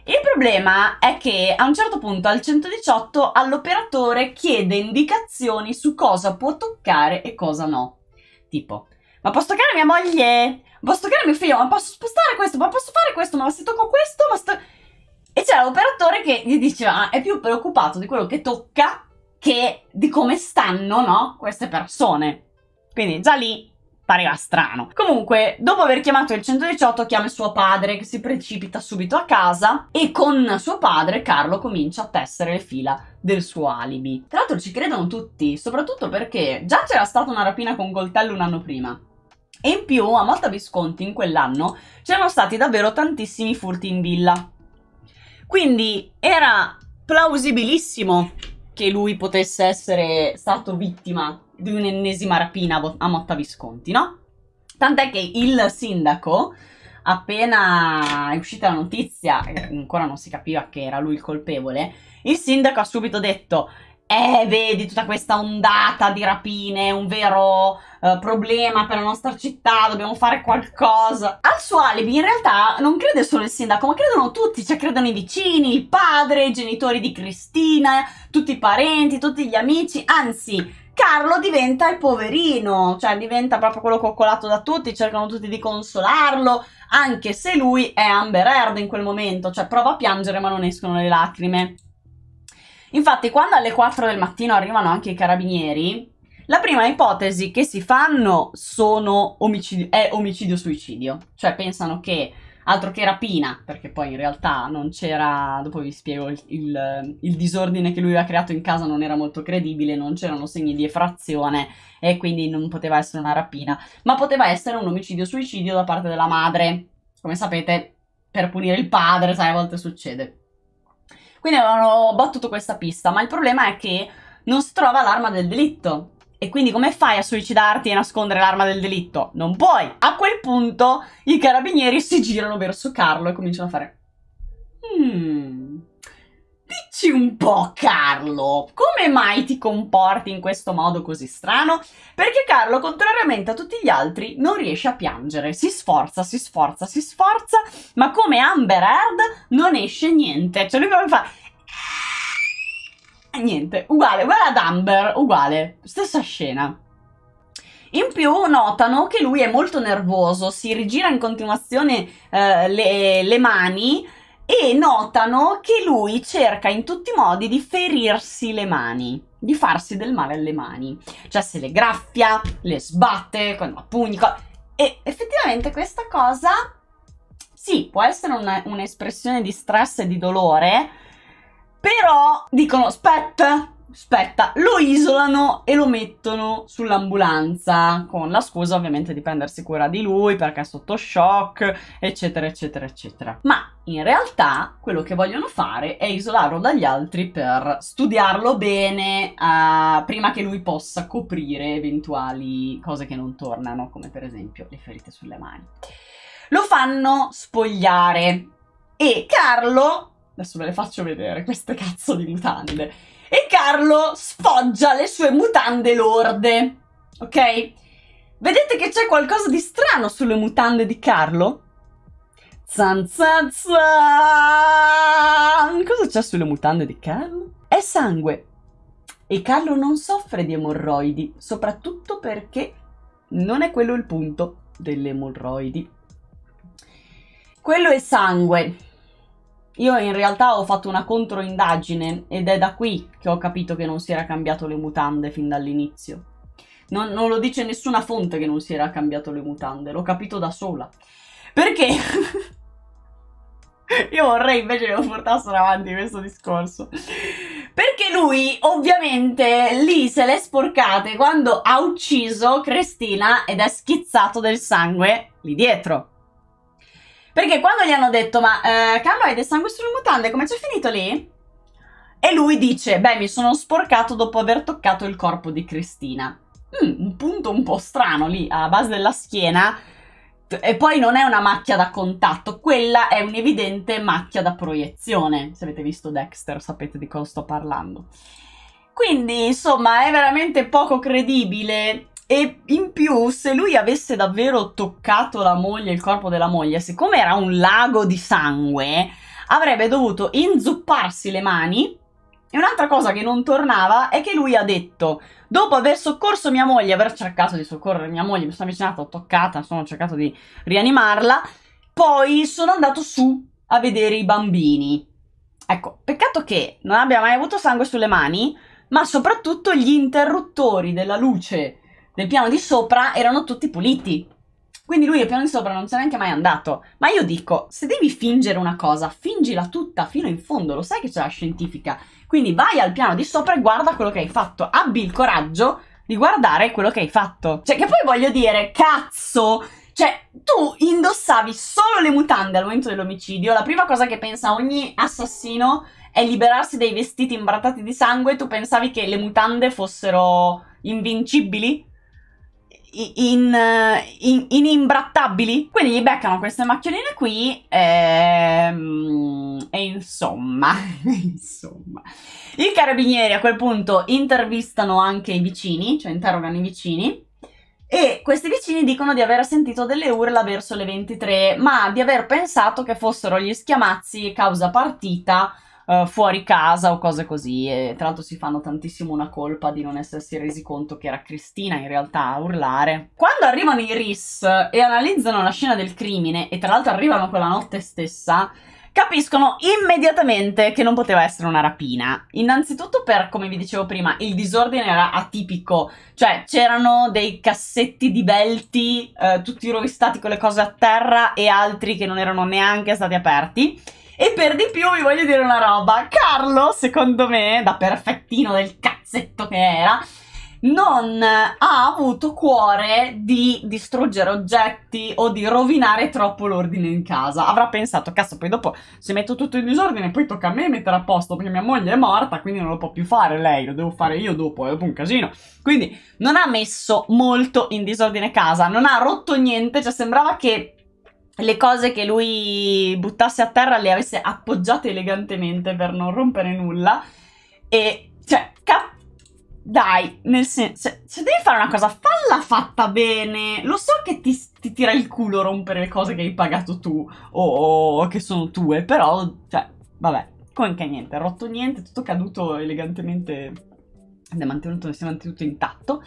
Il problema è che a un certo punto al 118 all'operatore chiede indicazioni su cosa può toccare e cosa no. Tipo, ma posso toccare mia moglie? Posso toccare mio figlio? Ma posso spostare questo? Ma posso fare questo? Ma se tocco questo? Ma sto... E c'è l'operatore che gli diceva, ah, è più preoccupato di quello che tocca che di come stanno, no? Queste persone. Quindi già lì pareva strano. Comunque, dopo aver chiamato il 118, chiama suo padre che si precipita subito a casa e con suo padre Carlo comincia a tessere le fila del suo alibi. Tra l'altro ci credono tutti, soprattutto perché già c'era stata una rapina con coltello un anno prima. E in più a Malta Visconti in quell'anno c'erano stati davvero tantissimi furti in villa. Quindi era plausibilissimo che lui potesse essere stato vittima di un'ennesima rapina a Motta Visconti, no? Tant'è che il sindaco, appena è uscita la notizia, eh, ancora non si capiva che era lui il colpevole, il sindaco ha subito detto eh, vedi tutta questa ondata di rapine, è un vero eh, problema per la nostra città, dobbiamo fare qualcosa. Al suo alibi in realtà non crede solo il sindaco, ma credono tutti, cioè credono i vicini, il padre, i genitori di Cristina, tutti i parenti, tutti gli amici, anzi Carlo diventa il poverino, cioè diventa proprio quello coccolato da tutti, cercano tutti di consolarlo, anche se lui è Amber Heard in quel momento, cioè prova a piangere ma non escono le lacrime. Infatti quando alle 4 del mattino arrivano anche i carabinieri, la prima ipotesi che si fanno sono omicidi- è omicidio-suicidio, cioè pensano che altro che rapina, perché poi in realtà non c'era, dopo vi spiego il, il, il, disordine che lui aveva creato in casa non era molto credibile, non c'erano segni di effrazione e quindi non poteva essere una rapina, ma poteva essere un omicidio-suicidio da parte della madre, come sapete per punire il padre, sai, a volte succede. Quindi avevano battuto questa pista, ma il problema è che non si trova l'arma del delitto, e quindi come fai a suicidarti e nascondere l'arma del delitto? Non puoi! A quel punto i carabinieri si girano verso Carlo e cominciano a fare... Mmm... Dici un po', Carlo, come mai ti comporti in questo modo così strano? Perché Carlo, contrariamente a tutti gli altri, non riesce a piangere. Si sforza, si sforza, si sforza, ma come Amber Heard non esce niente. Cioè lui proprio fa... Niente, uguale, uguale ad Amber, uguale, stessa scena. In più notano che lui è molto nervoso, si rigira in continuazione eh, le, le mani e notano che lui cerca in tutti i modi di ferirsi le mani, di farsi del male alle mani. Cioè se le graffia, le sbatte con la pugna. E effettivamente questa cosa, sì, può essere una, un'espressione di stress e di dolore, però dicono aspetta, aspetta, lo isolano e lo mettono sull'ambulanza con la scusa ovviamente di prendersi cura di lui perché è sotto shock, eccetera, eccetera, eccetera. Ma in realtà quello che vogliono fare è isolarlo dagli altri per studiarlo bene uh, prima che lui possa coprire eventuali cose che non tornano, come per esempio le ferite sulle mani. Lo fanno spogliare e Carlo Adesso ve le faccio vedere queste cazzo di mutande. E Carlo sfoggia le sue mutande lorde. Ok? Vedete che c'è qualcosa di strano sulle mutande di Carlo? Zan zan zan! Cosa c'è sulle mutande di Carlo? È sangue. E Carlo non soffre di emorroidi, soprattutto perché non è quello il punto delle emorroidi. Quello è sangue. Io in realtà ho fatto una controindagine ed è da qui che ho capito che non si era cambiato le mutande fin dall'inizio. Non, non lo dice nessuna fonte che non si era cambiato le mutande, l'ho capito da sola. Perché? Io vorrei invece che lo portassero avanti questo discorso. Perché lui, ovviamente, lì se l'è sporcate quando ha ucciso Cristina ed è schizzato del sangue lì dietro. Perché quando gli hanno detto, ma eh, Carlo hai del sangue sulle mutande, come c'è finito lì? E lui dice, beh mi sono sporcato dopo aver toccato il corpo di Cristina. Mm, un punto un po' strano lì, a base della schiena. E poi non è una macchia da contatto, quella è un'evidente macchia da proiezione. Se avete visto Dexter sapete di cosa sto parlando. Quindi, insomma, è veramente poco credibile e in più, se lui avesse davvero toccato la moglie, il corpo della moglie, siccome era un lago di sangue, avrebbe dovuto inzupparsi le mani. E un'altra cosa che non tornava è che lui ha detto, dopo aver soccorso mia moglie, aver cercato di soccorrere mia moglie, mi sono avvicinata, ho toccata, insomma, ho cercato di rianimarla, poi sono andato su a vedere i bambini. Ecco, peccato che non abbia mai avuto sangue sulle mani, ma soprattutto gli interruttori della luce del piano di sopra erano tutti puliti. Quindi lui al piano di sopra non c'è neanche mai andato. Ma io dico, se devi fingere una cosa, fingila tutta fino in fondo, lo sai che c'è la scientifica. Quindi vai al piano di sopra e guarda quello che hai fatto. Abbi il coraggio di guardare quello che hai fatto. Cioè, che poi voglio dire, cazzo! Cioè, tu indossavi solo le mutande al momento dell'omicidio. La prima cosa che pensa ogni assassino è liberarsi dei vestiti imbrattati di sangue. Tu pensavi che le mutande fossero invincibili? in, in, in, imbrattabili. Quindi gli beccano queste macchioline qui e, ehm, e insomma, insomma. I carabinieri a quel punto intervistano anche i vicini, cioè interrogano i vicini. E questi vicini dicono di aver sentito delle urla verso le 23, ma di aver pensato che fossero gli schiamazzi causa partita eh, fuori casa o cose così. E tra l'altro si fanno tantissimo una colpa di non essersi resi conto che era Cristina in realtà a urlare. Quando arrivano i RIS e analizzano la scena del crimine, e tra l'altro arrivano quella notte stessa, capiscono immediatamente che non poteva essere una rapina. Innanzitutto per, come vi dicevo prima, il disordine era atipico, cioè c'erano dei cassetti di belti eh, tutti rovistati con le cose a terra e altri che non erano neanche stati aperti. E per di più vi voglio dire una roba. Carlo, secondo me, da perfettino del cazzetto che era, non ha avuto cuore di distruggere oggetti o di rovinare troppo l'ordine in casa. Avrà pensato, cazzo, poi dopo se metto tutto in disordine, poi tocca a me mettere a posto perché mia moglie è morta, quindi non lo può più fare lei, lo devo fare io dopo, è dopo un casino. Quindi non ha messo molto in disordine casa, non ha rotto niente, cioè sembrava che le cose che lui buttasse a terra le avesse appoggiate elegantemente per non rompere nulla. E cioè, cap- dai, nel senso, se, se, devi fare una cosa, falla fatta bene. Lo so che ti, ti, tira il culo rompere le cose che hai pagato tu o, o che sono tue, però, cioè, vabbè, comunque che niente, rotto niente, tutto caduto elegantemente, si è mantenuto, si è mantenuto intatto.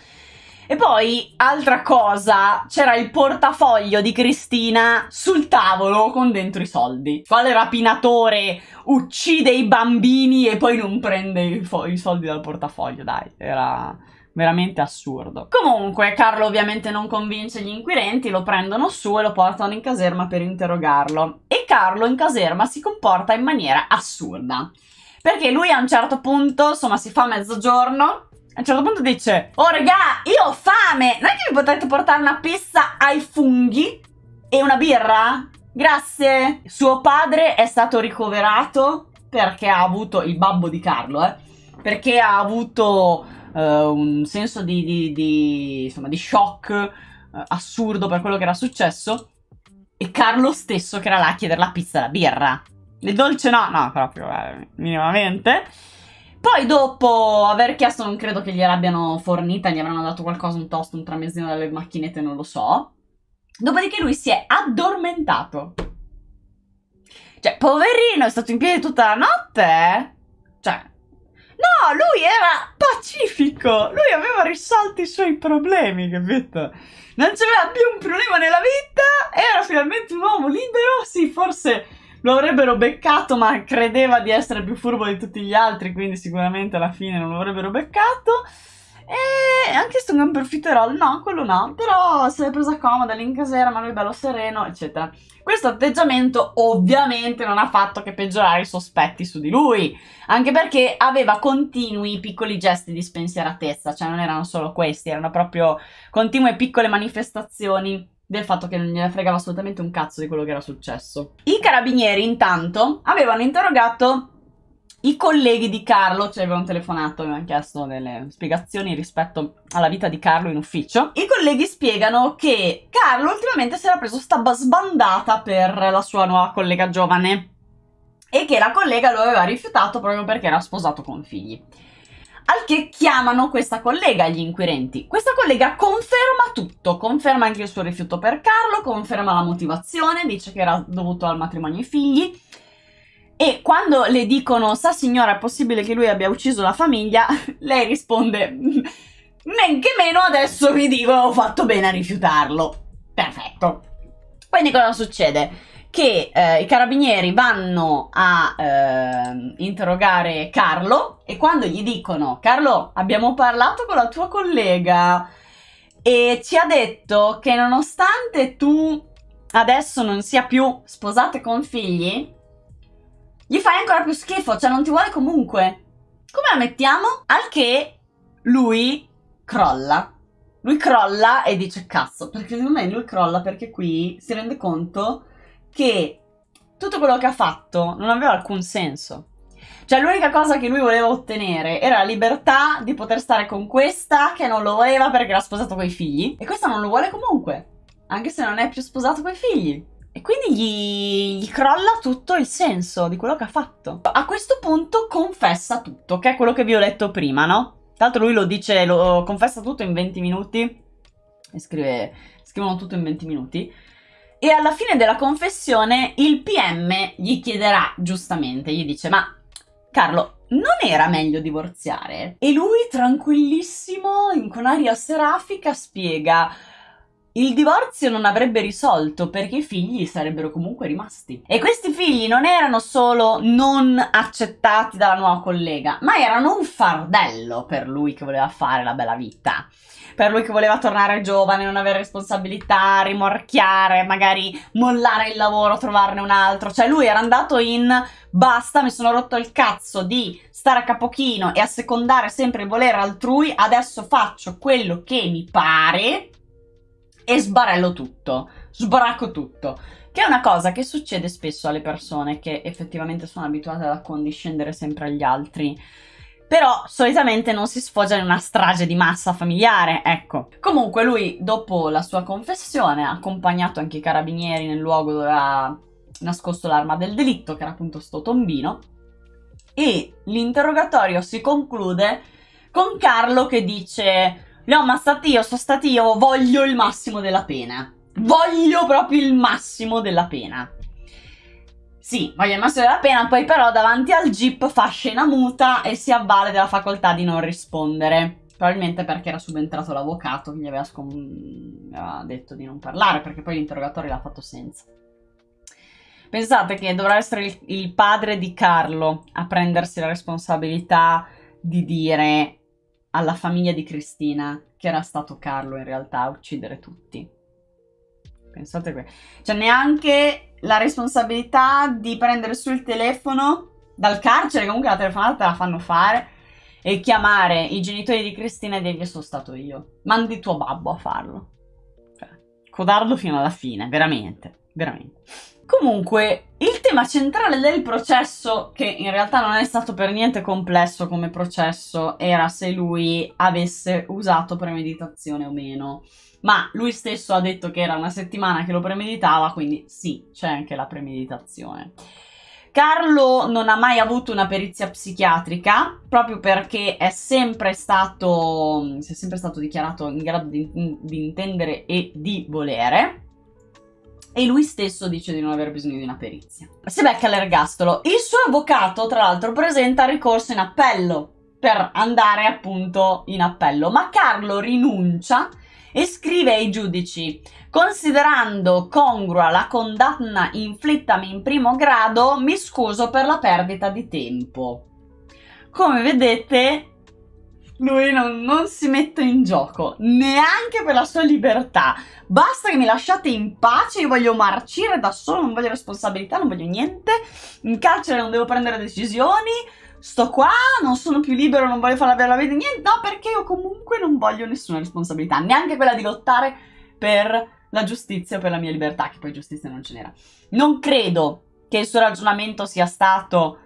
E poi, altra cosa, c'era il portafoglio di Cristina sul tavolo con dentro i soldi. Quale rapinatore uccide i bambini e poi non prende i, i soldi dal portafoglio? Dai, era veramente assurdo. Comunque, Carlo ovviamente non convince gli inquirenti, lo prendono su e lo portano in caserma per interrogarlo. E Carlo in caserma si comporta in maniera assurda. Perché lui a un certo punto, insomma, si fa mezzogiorno, a un certo punto dice Oh regà, io ho fame, non è che mi potete portare una pizza ai funghi e una birra? Grazie. Suo padre è stato ricoverato perché ha avuto, il babbo di Carlo, eh, perché ha avuto uh, un senso di, di, di, insomma, di shock uh, assurdo per quello che era successo e Carlo stesso che era là a chiedere la pizza e la birra. Le dolce no, no, proprio, eh, minimamente. Poi dopo aver chiesto non credo che gliel'abbiano fornita, gli avranno dato qualcosa, un toast, un tramezzino dalle macchinette, non lo so. Dopodiché lui si è addormentato. Cioè, poverino, è stato in piedi tutta la notte. Cioè, no, lui era pacifico. Lui aveva risolto i suoi problemi, capito? Non c'aveva più un problema nella vita. Era finalmente un uomo libero. Sì, forse lo avrebbero beccato, ma credeva di essere più furbo di tutti gli altri, quindi sicuramente alla fine non lo avrebbero beccato. E anche un Profiterol, no, quello no, però se è presa comoda lì in casera, ma lui è bello sereno, eccetera. Questo atteggiamento ovviamente non ha fatto che peggiorare i sospetti su di lui, anche perché aveva continui piccoli gesti di spensieratezza, cioè non erano solo questi, erano proprio continue piccole manifestazioni del fatto che non gliene fregava assolutamente un cazzo di quello che era successo. I carabinieri, intanto, avevano interrogato i colleghi di Carlo cioè avevano telefonato, e avevano chiesto delle spiegazioni rispetto alla vita di Carlo in ufficio. I colleghi spiegano che Carlo ultimamente si era preso sta sbandata per la sua nuova collega giovane e che la collega lo aveva rifiutato proprio perché era sposato con figli. Al che chiamano questa collega gli inquirenti. Questa collega conferma tutto, conferma anche il suo rifiuto per Carlo, conferma la motivazione, dice che era dovuto al matrimonio e figli. E quando le dicono, sa signora, è possibile che lui abbia ucciso la famiglia, lei risponde, men che meno adesso vi dico, ho fatto bene a rifiutarlo. Perfetto. Quindi cosa succede? che eh, i carabinieri vanno a eh, interrogare Carlo e quando gli dicono Carlo abbiamo parlato con la tua collega e ci ha detto che nonostante tu adesso non sia più sposata con figli gli fai ancora più schifo, cioè non ti vuole comunque. Come la mettiamo? Al che lui crolla. Lui crolla e dice cazzo, perché secondo me lui crolla perché qui si rende conto che tutto quello che ha fatto non aveva alcun senso. Cioè, l'unica cosa che lui voleva ottenere era la libertà di poter stare con questa che non lo voleva perché era sposato coi figli. E questa non lo vuole comunque, anche se non è più sposato coi figli. E quindi gli, gli crolla tutto il senso di quello che ha fatto. A questo punto confessa tutto, che è quello che vi ho detto prima, no? Tra l'altro lui lo dice, lo confessa tutto in 20 minuti. E scrive, scrivono tutto in 20 minuti e alla fine della confessione il PM gli chiederà giustamente, gli dice ma Carlo non era meglio divorziare? E lui tranquillissimo, in con aria serafica, spiega il divorzio non avrebbe risolto perché i figli sarebbero comunque rimasti. E questi figli non erano solo non accettati dalla nuova collega, ma erano un fardello per lui che voleva fare la bella vita. Per lui che voleva tornare giovane, non avere responsabilità, rimorchiare, magari mollare il lavoro, trovarne un altro. Cioè lui era andato in basta, mi sono rotto il cazzo di stare a capochino e assecondare sempre il volere altrui, adesso faccio quello che mi pare e sbarello tutto, sbaracco tutto. Che è una cosa che succede spesso alle persone che effettivamente sono abituate ad accondiscendere sempre agli altri. Però solitamente non si sfogia in una strage di massa familiare, ecco. Comunque lui, dopo la sua confessione, ha accompagnato anche i carabinieri nel luogo dove ha nascosto l'arma del delitto, che era appunto sto tombino, e l'interrogatorio si conclude con Carlo che dice No, ma stati io, sono stati io, voglio il massimo della pena. Voglio proprio il massimo della pena. Sì, voglio il massimo della pena, poi però davanti al jeep fa scena muta e si avvale della facoltà di non rispondere. Probabilmente perché era subentrato l'avvocato che gli aveva, aveva detto di non parlare, perché poi l'interrogatorio l'ha fatto senza. Pensate che dovrà essere il, il padre di Carlo a prendersi la responsabilità di dire alla famiglia di Cristina, che era stato Carlo in realtà a uccidere tutti. Pensate qui. Cioè neanche la responsabilità di prendere su il telefono dal carcere, comunque la telefonata te la fanno fare, e chiamare i genitori di Cristina e dirgli sono stato io. Mandi tuo babbo a farlo. Cioè, codardo fino alla fine, veramente, veramente. Comunque, il tema centrale del processo, che in realtà non è stato per niente complesso come processo, era se lui avesse usato premeditazione o meno. Ma lui stesso ha detto che era una settimana che lo premeditava, quindi sì, c'è anche la premeditazione. Carlo non ha mai avuto una perizia psichiatrica proprio perché è sempre stato, mm, si è sempre stato dichiarato in grado di, di intendere e di volere e lui stesso dice di non aver bisogno di una perizia. Si becca l'ergastolo. Il suo avvocato, tra l'altro, presenta ricorso in appello per andare appunto in appello, ma Carlo rinuncia e scrive ai giudici considerando congrua la condanna inflittami in primo grado mi scuso per la perdita di tempo come vedete lui non, non, si mette in gioco, neanche per la sua libertà. Basta che mi lasciate in pace, io voglio marcire da solo, non voglio responsabilità, non voglio niente. In carcere non devo prendere decisioni, sto qua, non sono più libero, non voglio farla la vita, niente. No, perché io comunque non voglio nessuna responsabilità, neanche quella di lottare per la giustizia o per la mia libertà, che poi giustizia non ce n'era. Non credo che il suo ragionamento sia stato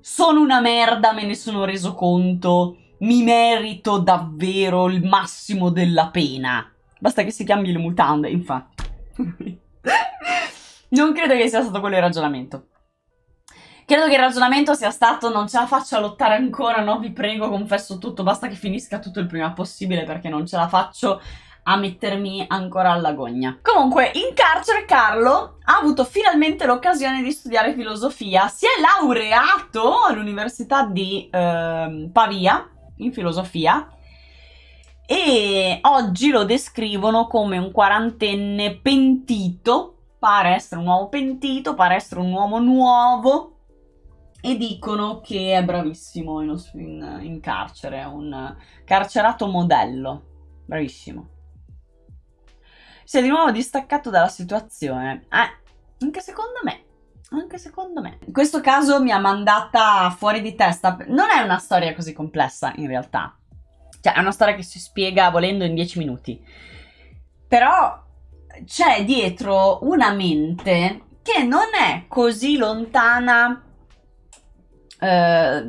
sono una merda, me ne sono reso conto mi merito davvero il massimo della pena. Basta che si cambi le mutande, infatti. non credo che sia stato quello il ragionamento. Credo che il ragionamento sia stato non ce la faccio a lottare ancora, no vi prego, confesso tutto, basta che finisca tutto il prima possibile perché non ce la faccio a mettermi ancora all'agonia. Comunque, in carcere Carlo ha avuto finalmente l'occasione di studiare filosofia, si è laureato all'Università di eh, Pavia in filosofia e oggi lo descrivono come un quarantenne pentito, pare essere un uomo pentito, pare essere un uomo nuovo e dicono che è bravissimo in, in, in carcere, è un carcerato modello, bravissimo. Si è di nuovo distaccato dalla situazione, eh, anche secondo me anche secondo me. In questo caso mi ha mandata fuori di testa. Non è una storia così complessa in realtà. Cioè, è una storia che si spiega volendo in dieci minuti. Però c'è dietro una mente che non è così lontana eh,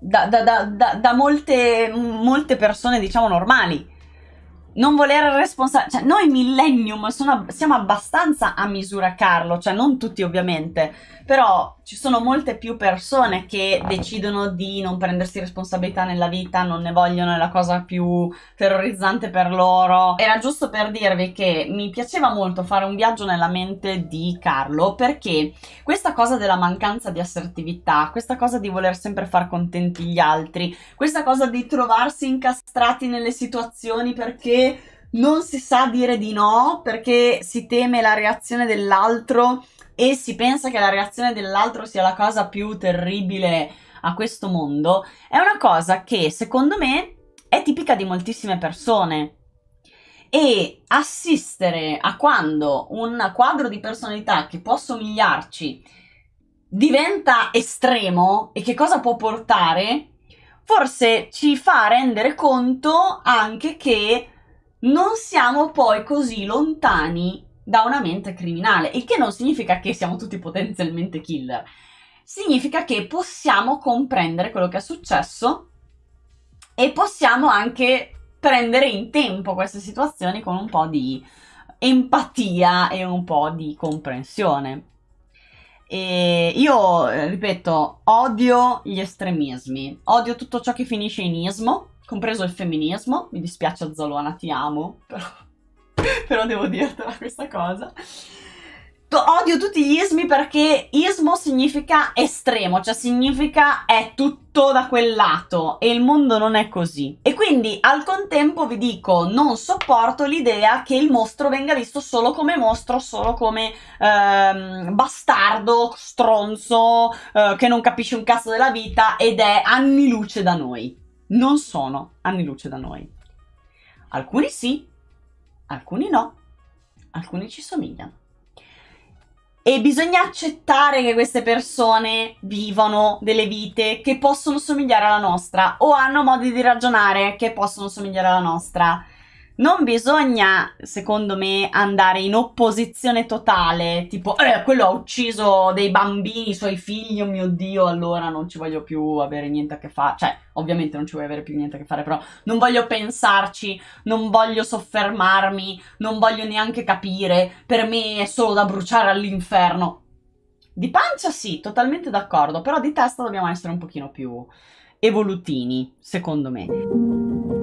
da, da, da, da molte, molte persone, diciamo, normali non voler responsabile, Cioè, noi millennium sono, siamo abbastanza a misura Carlo, cioè non tutti ovviamente, però ci sono molte più persone che decidono di non prendersi responsabilità nella vita, non ne vogliono, è la cosa più terrorizzante per loro. Era giusto per dirvi che mi piaceva molto fare un viaggio nella mente di Carlo perché questa cosa della mancanza di assertività, questa cosa di voler sempre far contenti gli altri, questa cosa di trovarsi incastrati nelle situazioni perché non si sa dire di no perché si teme la reazione dell'altro e si pensa che la reazione dell'altro sia la cosa più terribile a questo mondo, è una cosa che secondo me è tipica di moltissime persone. E assistere a quando un quadro di personalità che può somigliarci diventa estremo e che cosa può portare, forse ci fa rendere conto anche che non siamo poi così lontani da una mente criminale, il che non significa che siamo tutti potenzialmente killer, significa che possiamo comprendere quello che è successo e possiamo anche prendere in tempo queste situazioni con un po' di empatia e un po' di comprensione. E io, eh, ripeto, odio gli estremismi, odio tutto ciò che finisce in ismo, compreso il femminismo, mi dispiace Zolona, ti amo, però però devo dirtela questa cosa. Odio tutti gli ismi perché ismo significa estremo, cioè significa è tutto da quel lato e il mondo non è così. E quindi al contempo vi dico, non sopporto l'idea che il mostro venga visto solo come mostro, solo come ehm, bastardo, stronzo, eh, che non capisce un cazzo della vita ed è anni luce da noi. Non sono anni luce da noi. Alcuni sì, alcuni no, alcuni ci somigliano. E bisogna accettare che queste persone vivono delle vite che possono somigliare alla nostra o hanno modi di ragionare che possono somigliare alla nostra. Non bisogna, secondo me, andare in opposizione totale, tipo, eh, quello ha ucciso dei bambini, i suoi figli, oh mio Dio, allora non ci voglio più avere niente a che fare. Cioè, ovviamente non ci voglio avere più niente a che fare, però non voglio pensarci, non voglio soffermarmi, non voglio neanche capire, per me è solo da bruciare all'inferno. Di pancia sì, totalmente d'accordo, però di testa dobbiamo essere un pochino più evolutini, secondo me.